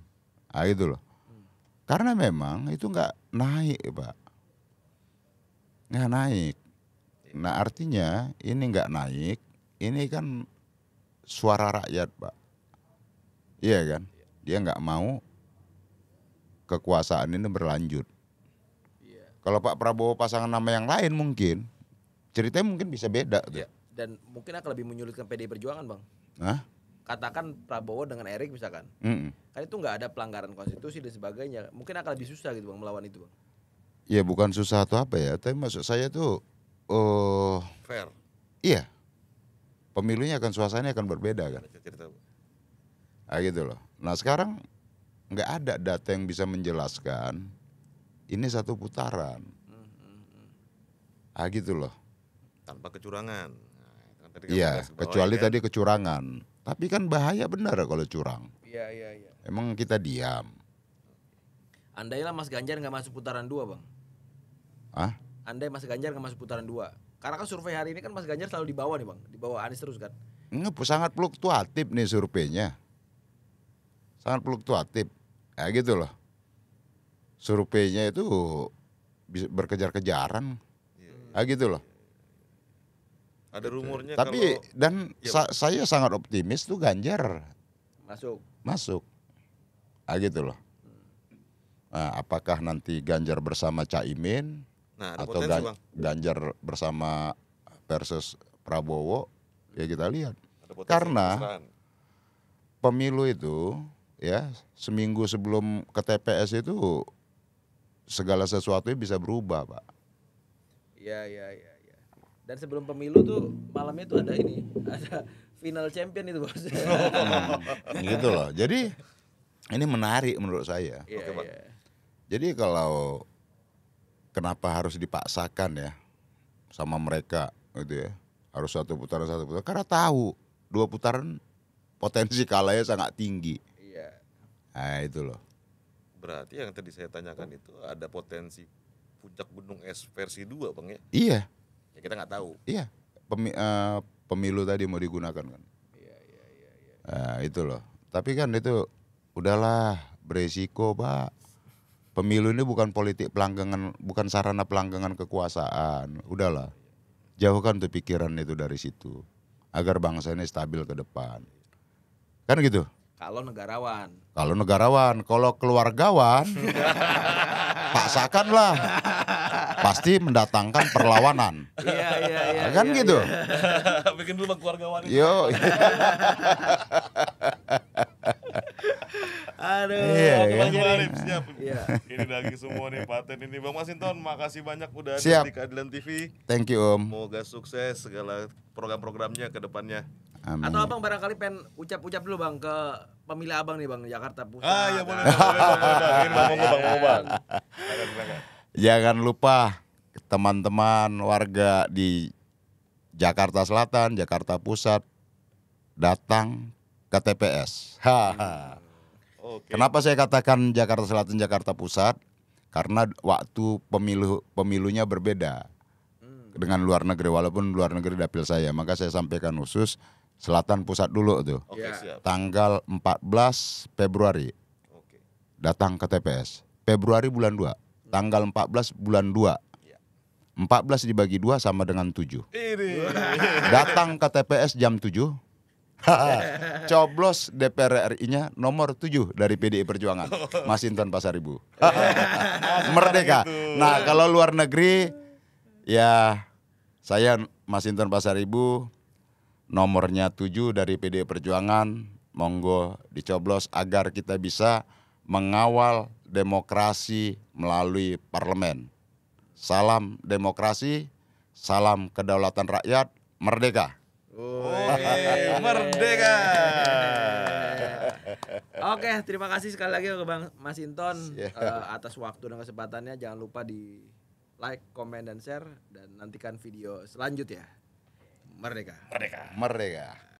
Ah itu loh. Hmm. Karena memang itu nggak naik pak nggak naik Nah artinya ini nggak naik, ini kan suara rakyat pak. Iya kan? Dia nggak mau kekuasaan ini berlanjut. Iya. Kalau Pak Prabowo pasangan nama yang lain mungkin ceritanya mungkin bisa beda. Iya. Dan mungkin akan lebih menyulitkan PD Perjuangan bang. Hah? katakan Prabowo dengan Erik misalkan, mm kan itu nggak ada pelanggaran konstitusi dan sebagainya, mungkin akan lebih susah gitu bang melawan itu bang. Ya bukan susah atau apa ya, tapi maksud saya tuh uh, fair. Iya. Pemilunya akan suasananya akan berbeda kan. Nah, gitu loh. Nah sekarang nggak ada data yang bisa menjelaskan ini satu putaran. Mm-hmm. Ah gitu loh. Tanpa kecurangan. Nah, kan kan iya, kecuali ya. tadi kecurangan. Tapi kan bahaya benar kalau curang. Iya, iya, iya. Emang kita diam. Andailah Mas Ganjar nggak masuk putaran dua, Bang. Ah? andai Mas Ganjar nggak masuk putaran dua karena kan survei hari ini kan Mas Ganjar selalu di bawah nih bang di bawah Anies terus kan Nggak, sangat fluktuatif nih surveinya sangat fluktuatif ya gitu loh surveinya itu bisa berkejar-kejaran ya, gitu loh ada rumornya tapi kalau, dan ya. sa saya sangat optimis tuh Ganjar masuk masuk ya gitu loh hmm. nah, apakah nanti Ganjar bersama Caimin Nah, atau potensi, bang. Ganjar bersama versus Prabowo, ya kita lihat. Karena pemilu itu ya seminggu sebelum ke TPS itu segala sesuatu bisa berubah, Pak. Iya, iya, iya, iya. Dan sebelum pemilu tuh malamnya tuh ada ini, ada final champion itu, Bos. hmm, gitu loh. Jadi ini menarik menurut saya. Ya, Oke, Pak. Iya. Jadi kalau kenapa harus dipaksakan ya sama mereka gitu ya harus satu putaran satu putaran karena tahu dua putaran potensi kalahnya sangat tinggi iya nah itu loh berarti yang tadi saya tanyakan itu ada potensi puncak gunung es versi dua, bang ya iya ya kita nggak tahu iya Pemi, uh, pemilu tadi mau digunakan kan iya iya iya, iya. Nah, itu loh tapi kan itu udahlah beresiko pak Pemilu ini bukan politik pelanggangan, bukan sarana pelanggangan kekuasaan. Udahlah, jauhkan tuh pikiran itu dari situ, agar bangsa ini stabil ke depan. Kan gitu? Kalau negarawan. Kalau negarawan, kalau keluargawan, paksakanlah. Pasti mendatangkan perlawanan. Iya, iya, iya. Kan iya, gitu. Iya. Bikin dulu bang keluargawan. Yo. Aduh, iya, iya. Bang Arif, siap. Iya. Ini lagi semua nih paten ini. Bang Masinton, makasih banyak udah siap. ada di Keadilan TV. Thank you, Om. Semoga sukses segala program-programnya ke depannya. Amin. Atau Abang barangkali pengen ucap-ucap dulu Bang ke pemilih Abang nih Bang Jakarta Pusat. Ah, iya boleh. Nah, boleh, nah, Ini Bang Bang Bang. Nah, Jangan lupa teman-teman warga di Jakarta Selatan, Jakarta Pusat datang ke TPS. Haha. Kenapa saya katakan Jakarta Selatan Jakarta Pusat? Karena waktu pemilu pemilunya berbeda hmm. dengan luar negeri walaupun luar negeri dapil saya. Maka saya sampaikan khusus Selatan Pusat dulu tuh. Okay, ya. siap. Tanggal 14 Februari. Okay. Datang ke TPS. Februari bulan 2. Tanggal Tanggal 14 bulan 2. 14 ya. dibagi dua sama dengan 7. Datang ke TPS jam tujuh. Coblos DPR RI-nya nomor 7 dari PDI Perjuangan. Oh. Mas Inton Pasaribu. Oh, merdeka. Nah, kalau luar negeri ya saya Mas Inton Pasaribu nomornya 7 dari PDI Perjuangan. Monggo dicoblos agar kita bisa mengawal demokrasi melalui parlemen. Salam demokrasi, salam kedaulatan rakyat, merdeka. Woi, oh, iya. merdeka. Oke, terima kasih sekali lagi ke Bang Masinton yeah. Iya. uh, atas waktu dan kesempatannya. Jangan lupa di like, komen dan share dan nantikan video selanjutnya. Merdeka. Merdeka. Merdeka.